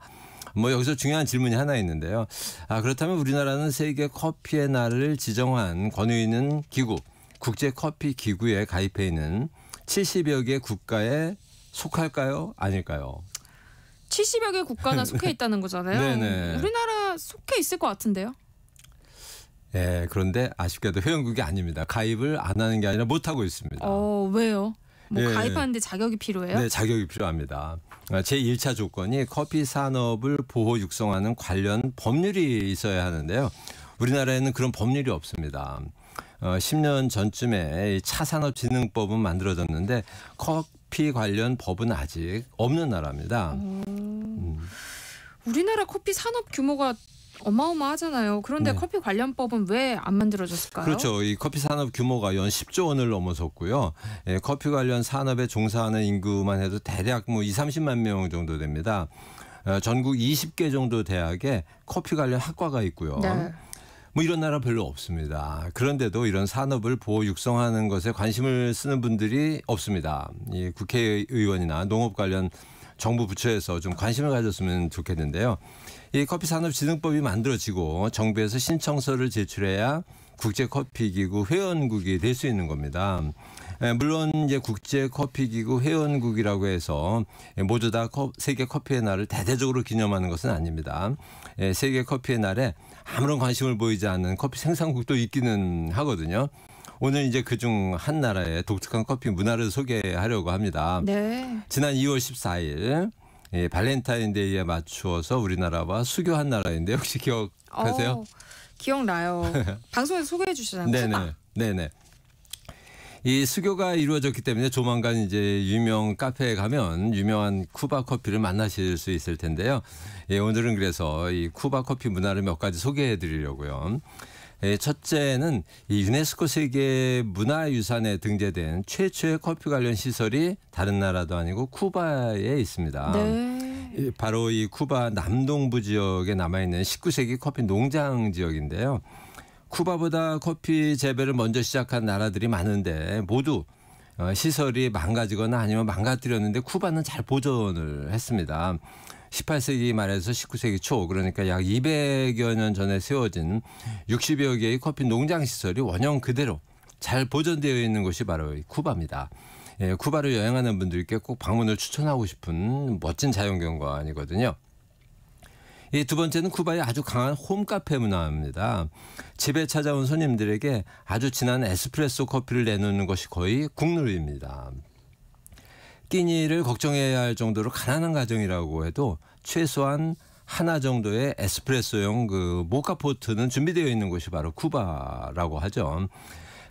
뭐 여기서 중요한 질문이 하나 있는데요. 아, 그렇다면 우리나라는 세계 커피의 날을 지정한 권위 있는 기구, 국제 커피 기구에 가입해 있는 70여 개 국가에 속할까요? 아닐까요? 70여 개 국가나 *laughs* 속해 있다는 거잖아요. 네네. 우리나라 속해 있을 것 같은데요. 예, 그런데 아쉽게도 회원국이 아닙니다. 가입을 안 하는 게 아니라 못 하고 있습니다. 어, 왜요? 뭐 네. 가입하는데 자격이 필요해요? 네, 자격이 필요합니다. 아, 제일차 조건이 커피 산업을 보호 육성하는 관련 법률이 있어야 하는데요. 우리나라에는 그런 법률이 없습니다. 어, 10년 전쯤에 차산업진흥법은 만들어졌는데 커피 관련 법은 아직 없는 나라입니다. 음. 우리나라 커피 산업 규모가 어마어마하잖아요. 그런데 네. 커피 관련법은 왜 안 만들어졌을까요? 그렇죠. 이 커피 산업 규모가 연 10조 원을 넘어섰고요. 예, 커피 관련 산업에 종사하는 인구만 해도 대략 뭐 2, 30만 명 정도 됩니다. 어, 전국 20개 정도 대학에 커피 관련 학과가 있고요. 네. 뭐 이런 나라 별로 없습니다. 그런데도 이런 산업을 보호 육성하는 것에 관심을 쓰는 분들이 없습니다. 이 국회의원이나 농업 관련 정부 부처에서 좀 관심을 가졌으면 좋겠는데요. 이 커피 산업 진흥법이 만들어지고 정부에서 신청서를 제출해야 국제 커피 기구 회원국이 될 수 있는 겁니다. 물론 이제 국제 커피 기구 회원국이라고 해서 모두 다 세계 커피의 날을 대대적으로 기념하는 것은 아닙니다. 세계 커피의 날에 아무런 관심을 보이지 않는 커피 생산국도 있기는 하거든요. 오늘 이제 그 중 한 나라의 독특한 커피 문화를 소개하려고 합니다. 네. 지난 2월 14일 예, 발렌타인데이에 맞추어서 우리나라와 수교한 나라인데 혹시 기억하세요? 어, 기억나요. *laughs* 방송에서 소개해 주시잖아요. 네네. 네네. 이 수교가 이루어졌기 때문에 조만간 이제 유명 카페에 가면 유명한 쿠바 커피를 만나실 수 있을 텐데요. 예, 오늘은 그래서 이 쿠바 커피 문화를 몇 가지 소개해 드리려고요. 예, 첫째는 이 유네스코 세계 문화유산에 등재된 최초의 커피 관련 시설이 다른 나라도 아니고 쿠바에 있습니다. 네. 바로 이 쿠바 남동부 지역에 남아 있는 19세기 커피 농장 지역인데요. 쿠바보다 커피 재배를 먼저 시작한 나라들이 많은데 모두 어, 시설이 망가지거나 아니면 망가뜨렸는데 쿠바는 잘 보존을 했습니다. 18세기 말에서 19세기 초 그러니까 약 200여 년 전에 세워진 60여 개의 커피 농장 시설이 원형 그대로 잘 보존되어 있는 곳이 바로 쿠바입니다. 예, 쿠바를 여행하는 분들께 꼭 방문을 추천하고 싶은 멋진 자연경관이거든요. 이 두 번째는 쿠바의 아주 강한 홈카페 문화입니다. 집에 찾아온 손님들에게 아주 진한 에스프레소 커피를 내놓는 것이 거의 국룰입니다. 끼니를 걱정해야 할 정도로 가난한 가정이라고 해도 최소한 하나 정도의 에스프레소용 그 모카포트는 준비되어 있는 곳이 바로 쿠바라고 하죠.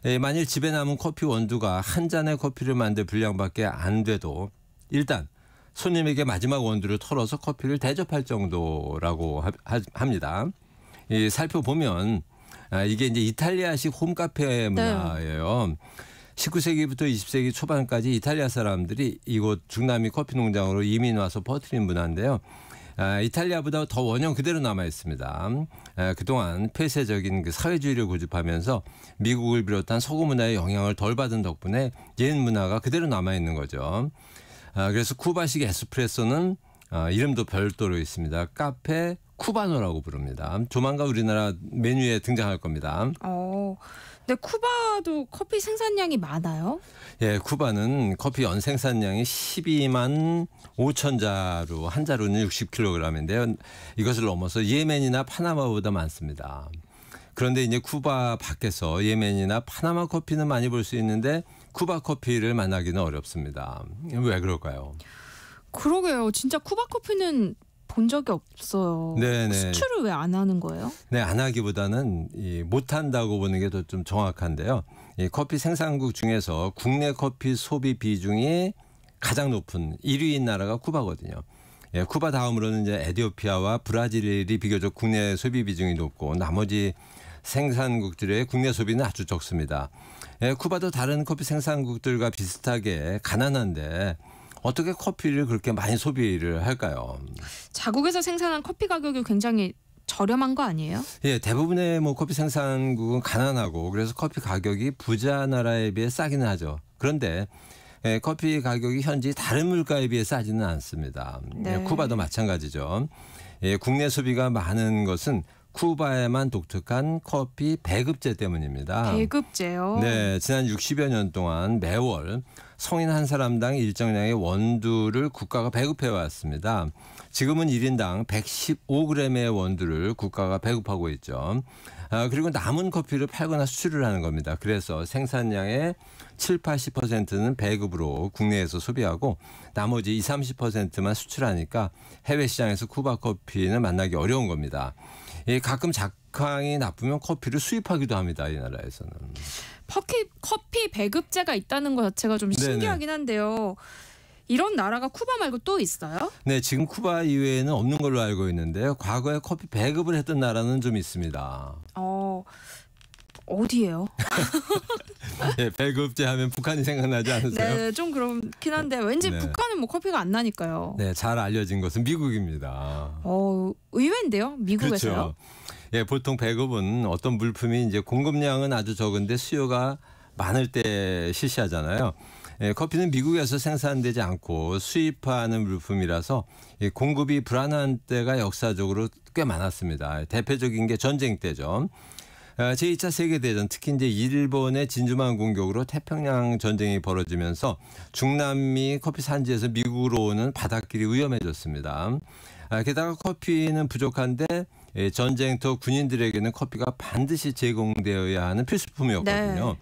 예, 만일 집에 남은 커피 원두가 한 잔의 커피를 만들 분량밖에 안 돼도 일단 손님에게 마지막 원두를 털어서 커피를 대접할 정도라고 하, 합니다. 이 살펴보면 아, 이게 이제 이탈리아식 홈카페 네. 문화예요. 네. 19세기부터 20세기 초반까지 이탈리아 사람들이 이곳 중남미 커피 농장으로 이민 와서 퍼뜨린 문화인데요. 아, 이탈리아보다 더 원형 그대로 남아 있습니다. 아, 그동안 폐쇄적인 그 사회주의를 고집하면서 미국을 비롯한 서구 문화의 영향을 덜 받은 덕분에 옛 문화가 그대로 남아 있는 거죠. 아, 그래서 쿠바식 에스프레소는 이름도 별도로 있습니다. 카페 쿠바노라고 부릅니다. 조만간 우리나라 메뉴에 등장할 겁니다. 어. 근데 쿠바도 커피 생산량이 많아요? 예, 쿠바는 커피 연 생산량이 12만 5천 자루, 한 자루는 60kg인데요. 이것을 넘어서 예멘이나 파나마보다 많습니다. 그런데 이제 쿠바 밖에서 예멘이나 파나마 커피는 많이 볼 수 있는데 쿠바 커피를 만나기는 어렵습니다. 왜 그럴까요? 그러게요. 진짜 쿠바 커피는 본 적이 없어요. 네네. 수출을 왜 안 하는 거예요? 네, 안 하기보다는 이 못한다고 보는 게 더 좀 정확한데요. 이 커피 생산국 중에서 국내 커피 소비 비중이 가장 높은 1위인 나라가 쿠바거든요. 예, 쿠바 다음으로는 이제 에디오피아와 브라질이 비교적 국내 소비 비중이 높고 나머지 생산국들의 국내 소비는 아주 적습니다. 예, 쿠바도 다른 커피 생산국들과 비슷하게 가난한데 어떻게 커피를 그렇게 많이 소비를 할까요? 자국에서 생산한 커피 가격이 굉장히 저렴한 거 아니에요? 예, 대부분의 뭐 커피 생산국은 가난하고 그래서 커피 가격이 부자 나라에 비해 싸기는 하죠. 그런데 예, 커피 가격이 현지 다른 물가에 비해 싸지는 않습니다. 예, 네. 예, 쿠바도 마찬가지죠. 예, 국내 소비가 많은 것은 쿠바에만 독특한 커피 배급제 때문입니다. 배급제요? 네, 지난 60여 년 동안 매월 성인 한 사람당 일정량의 원두를 국가가 배급해 왔습니다. 지금은 1인당 115g의 원두를 국가가 배급하고 있죠. 아, 그리고 남은 커피를 팔거나 수출을 하는 겁니다. 그래서 생산량의 7, 80%는 배급으로 국내에서 소비하고 나머지 2 30%만 수출하니까 해외 시장에서 쿠바 커피는 만나기 어려운 겁니다. 예, 가끔 작황이 나쁘면 커피를 수입하기도 합니다. 이 나라에서는. 커피, 커피 배급제가 있다는 것 자체가 좀 신기하긴 한데요. 이런 나라가 쿠바 말고 또 있어요? 네, 지금 쿠바 이외에는 없는 걸로 알고 있는데요. 과거에 커피 배급을 했던 나라는 좀 있습니다. 어. 어디예요? 예, *laughs* 배급제 하면 북한이 생각나지 않으세요? 네, 좀 그렇긴 한데 왠지 네. 북한은 뭐 커피가 안 나니까요. 네, 잘 알려진 것은 미국입니다. 어, 의외인데요, 미국에서요. 그렇죠. 예, 보통 배급은 어떤 물품이 이제 공급량은 아주 적은데 수요가 많을 때 실시하잖아요. 예, 커피는 미국에서 생산되지 않고 수입하는 물품이라서 예, 공급이 불안한 때가 역사적으로 꽤 많았습니다. 대표적인 게 전쟁 때죠. 아, 제2차 세계대전 특히 이제 일본의 진주만 공격으로 태평양 전쟁이 벌어지면서 중남미 커피 산지에서 미국으로 오는 바닷길이 위험해졌습니다. 아, 게다가 커피는 부족한데 예, 전쟁터 군인들에게는 커피가 반드시 제공되어야 하는 필수품이었거든요.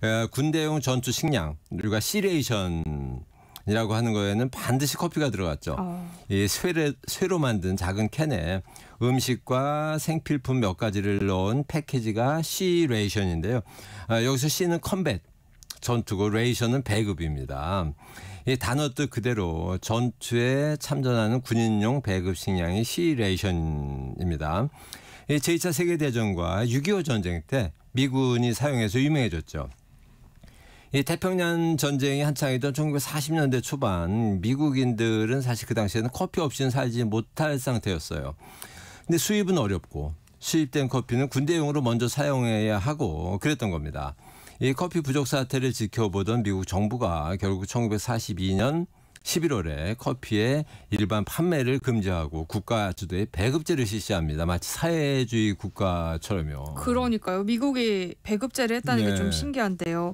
네. 예, 군대용 전투 식량 우리가 시레이션 이라고 하는 거에는 반드시 커피가 들어갔죠. 어. 이 쇠로, 쇠로 만든 작은 캔에 음식과 생필품 몇 가지를 넣은 패키지가 시 레이션인데요. 아, 여기서 C는 컴뱃 전투고 레이션은 배급입니다. 이 단어 뜻 그대로 전투에 참전하는 군인용 배급 식량이 시레이션입니다. 제2차 세계대전과 6.25 전쟁 때 미군이 사용해서 유명해졌죠. 이 태평양 전쟁이 한창이던 1940년대 초반 미국인들은 사실 그 당시에는 커피 없이는 살지 못할 상태였어요. 근데 수입은 어렵고 수입된 커피는 군대용으로 먼저 사용해야 하고 그랬던 겁니다. 이 커피 부족 사태를 지켜보던 미국 정부가 결국 1942년 11월에 커피의 일반 판매를 금지하고 국가 주도의 배급제를 실시합니다. 마치 사회주의 국가처럼요. 그러니까요. 미국이 배급제를 했다는 네. 게좀 신기한데요.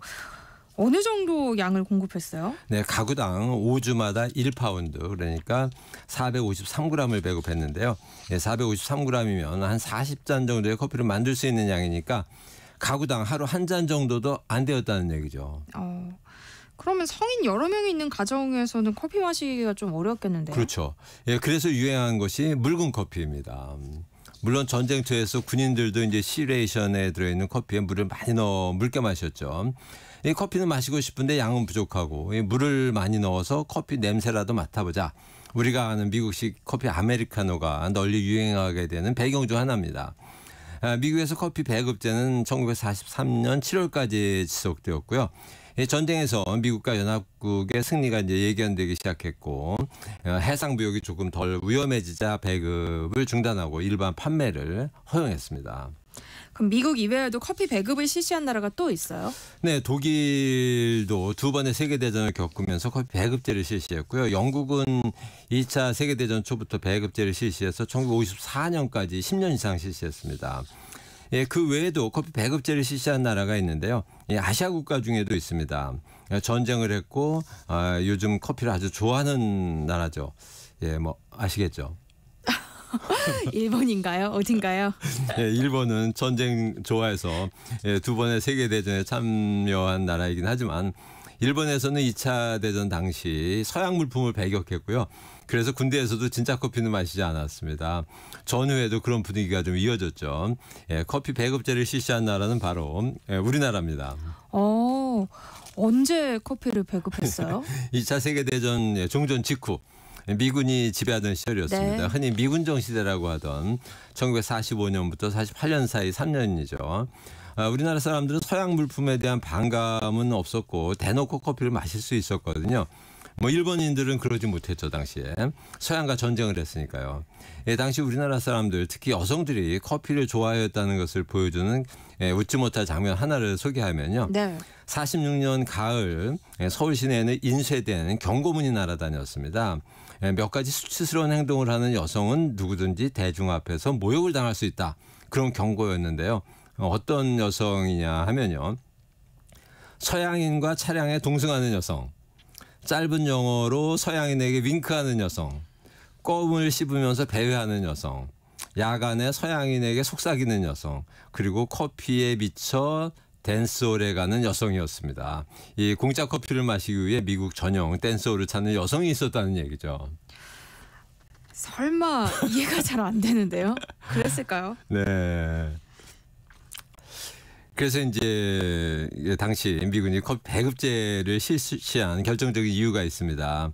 어느 정도 양을 공급했어요? 네, 가구당 5주마다 1파운드 그러니까 453g을 배급했는데요. 네, 453g이면 한 40잔 정도의 커피를 만들 수 있는 양이니까 가구당 하루 한 잔 정도도 안 되었다는 얘기죠. 어. 그러면 성인 여러 명이 있는 가정에서는 커피 마시기가 좀 어렵겠는데요. 그렇죠. 예, 그래서 유행한 것이 묽은 커피입니다. 물론 전쟁터에서 군인들도 이제 시레이션에 들어있는 커피에 물을 많이 넣어 묽게 마셨죠. 이 커피는 마시고 싶은데 양은 부족하고 이 물을 많이 넣어서 커피 냄새라도 맡아보자. 우리가 아는 미국식 커피 아메리카노가 널리 유행하게 되는 배경 중 하나입니다. 아, 미국에서 커피 배급제는 1943년 7월까지 지속되었고요. 예, 전쟁에서 미국과 연합국의 승리가 이제 예견되기 시작했고 어, 해상 무역이 조금 덜 위험해지자 배급을 중단하고 일반 판매를 허용했습니다. 그럼 미국 이외에도 커피 배급을 실시한 나라가 또 있어요? 네, 독일도 두 번의 세계 대전을 겪으면서 커피 배급제를 실시했고요. 영국은 2차 세계 대전 초부터 배급제를 실시해서 1954년까지 10년 이상 실시했습니다. 예, 그 외에도 커피 배급제를 실시한 나라가 있는데요. 예, 아시아 국가 중에도 있습니다. 예, 전쟁을 했고 아, 요즘 커피를 아주 좋아하는 나라죠. 예, 뭐 아시겠죠. *laughs* 일본인가요? 어딘가요? 예, 일본은 전쟁 좋아해서 예, 두 번의 세계 대전에 참여한 나라이긴 하지만 일본에서는 2차 대전 당시 서양 물품을 배격했고요. 그래서 군대에서도 진짜 커피는 마시지 않았습니다. 전후에도 그런 분위기가 좀 이어졌죠. 예, 커피 배급제를 실시한 나라는 바로 예, 우리나라입니다. 어, 언제 커피를 배급했어요? 2차 *laughs* 세계대전 예, 종전 직후 미군이 지배하던 시절이었습니다. 네. 흔히 미군정 시대라고 하던 1945년부터 48년 사이 3년이죠. 아, 우리나라 사람들은 서양 물품에 대한 반감은 없었고 대놓고 커피를 마실 수 있었거든요. 뭐 일본인들은 그러지 못했죠 당시에 서양과 전쟁을 했으니까요. 예, 당시 우리나라 사람들 특히 여성들이 커피를 좋아했다는 것을 보여주는 예, 웃지 못할 장면 하나를 소개하면요. 네. 46년 가을 예, 서울 시내에는 인쇄된 경고문이 날아다녔습니다. 예, 몇 가지 수치스러운 행동을 하는 여성은 누구든지 대중 앞에서 모욕을 당할 수 있다. 그런 경고였는데요. 어떤 여성이냐 하면요. 서양인과 차량에 동승하는 여성, 짧은 영어로 서양인에게 윙크하는 여성, 껌을 씹으면서 배회하는 여성, 야간에 서양인에게 속삭이는 여성, 그리고 커피에 미쳐 댄스홀에 가는 여성이었습니다. 이 공짜 커피를 마시기 위해 미국 전용 댄스홀을 찾는 여성이 있었다는 얘기죠. 설마 이해가 *laughs* 잘 안 되는데요. 그랬을까요? 네. 그래서 이제 당시 MB군이 배급제를 실시한 결정적인 이유가 있습니다.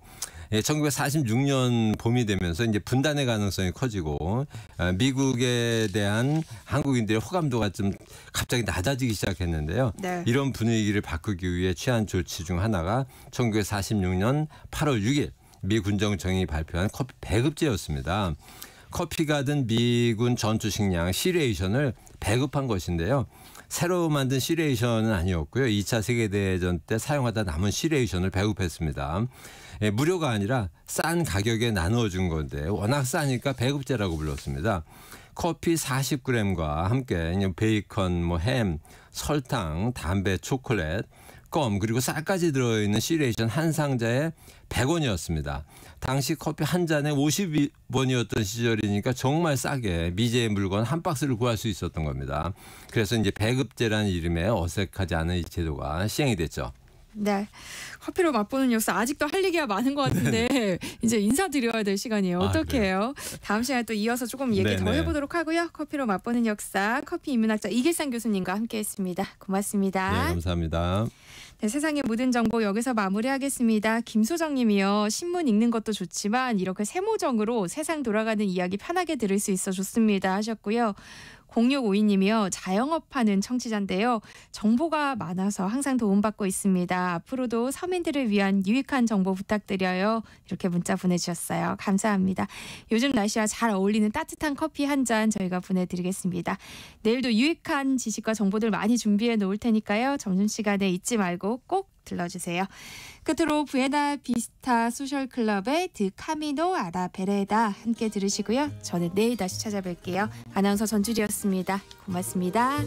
예, 1946년 봄이 되면서 이제 분단의 가능성이 커지고 아, 미국에 대한 한국인들의 호감도가 좀 갑자기 낮아지기 시작했는데요. 네. 이런 분위기를 바꾸기 위해 취한 조치 중 하나가 1946년 8월 6일 미 군정청이 발표한 커피 배급제였습니다. 커피가 든 미군 전투 식량 시레이션을 배급한 것인데요. 새로 만든 시레이션은 아니었고요. 2차 세계대전 때 사용하다 남은 시레이션을 배급했습니다. 예, 무료가 아니라 싼 가격에 나누어 준 건데 워낙 싸니까 배급제라고 불렀습니다. 커피 40g과 함께 베이컨, 뭐 햄, 설탕, 담배, 초콜릿, 껌 그리고 쌀까지 들어있는 시레이션 한 상자에 100원이었습니다. 당시 커피 한 잔에 50원이었던 시절이니까 정말 싸게 미제 물건 한 박스를 구할 수 있었던 겁니다. 그래서 이제 배급제라는 이름의 어색하지 않은 이 제도가 시행이 됐죠. 네. 화폐로 맛보는 역사 아직도 할 얘기가 많은 것 같은데 *laughs* 네, 네. 이제 인사드려야 될 시간이에요. 아, 어떡 해요? 다음 시간에 또 이어서 조금 얘기 네네. 더 네. 해보도록 하고요. 커피로 맛보는 역사 커피 인문학자 이길상 교수님과 함께했습니다. 고맙습니다. 네, 감사합니다. 네, 세상의 모든 정보 여기서 마무리하겠습니다. 김소정님이요. 신문 읽는 것도 좋지만 이렇게 세모정으로 세상 돌아가는 이야기 편하게 들을 수 있어 좋습니다 하셨고요. 0652님이요. 자영업하는 청취자인데요. 정보가 많아서 항상 도움받고 있습니다. 앞으로도 서민들을 위한 유익한 정보 부탁드려요. 이렇게 문자 보내주셨어요. 감사합니다. 요즘 날씨와 잘 어울리는 따뜻한 커피 한 잔 저희가 보내드리겠습니다. 내일도 유익한 지식과 정보들 많이 준비해 놓을 테니까요. 점심시간에 잊지 말고 꼭 들러주세요. 끝으로 부에나 비스타 소셜 클럽의 드 카미노 아라 베레다 함께 들으시고요. 저는 내일 다시 찾아뵐게요. 아나운서 전주리였습니다. 고맙습니다.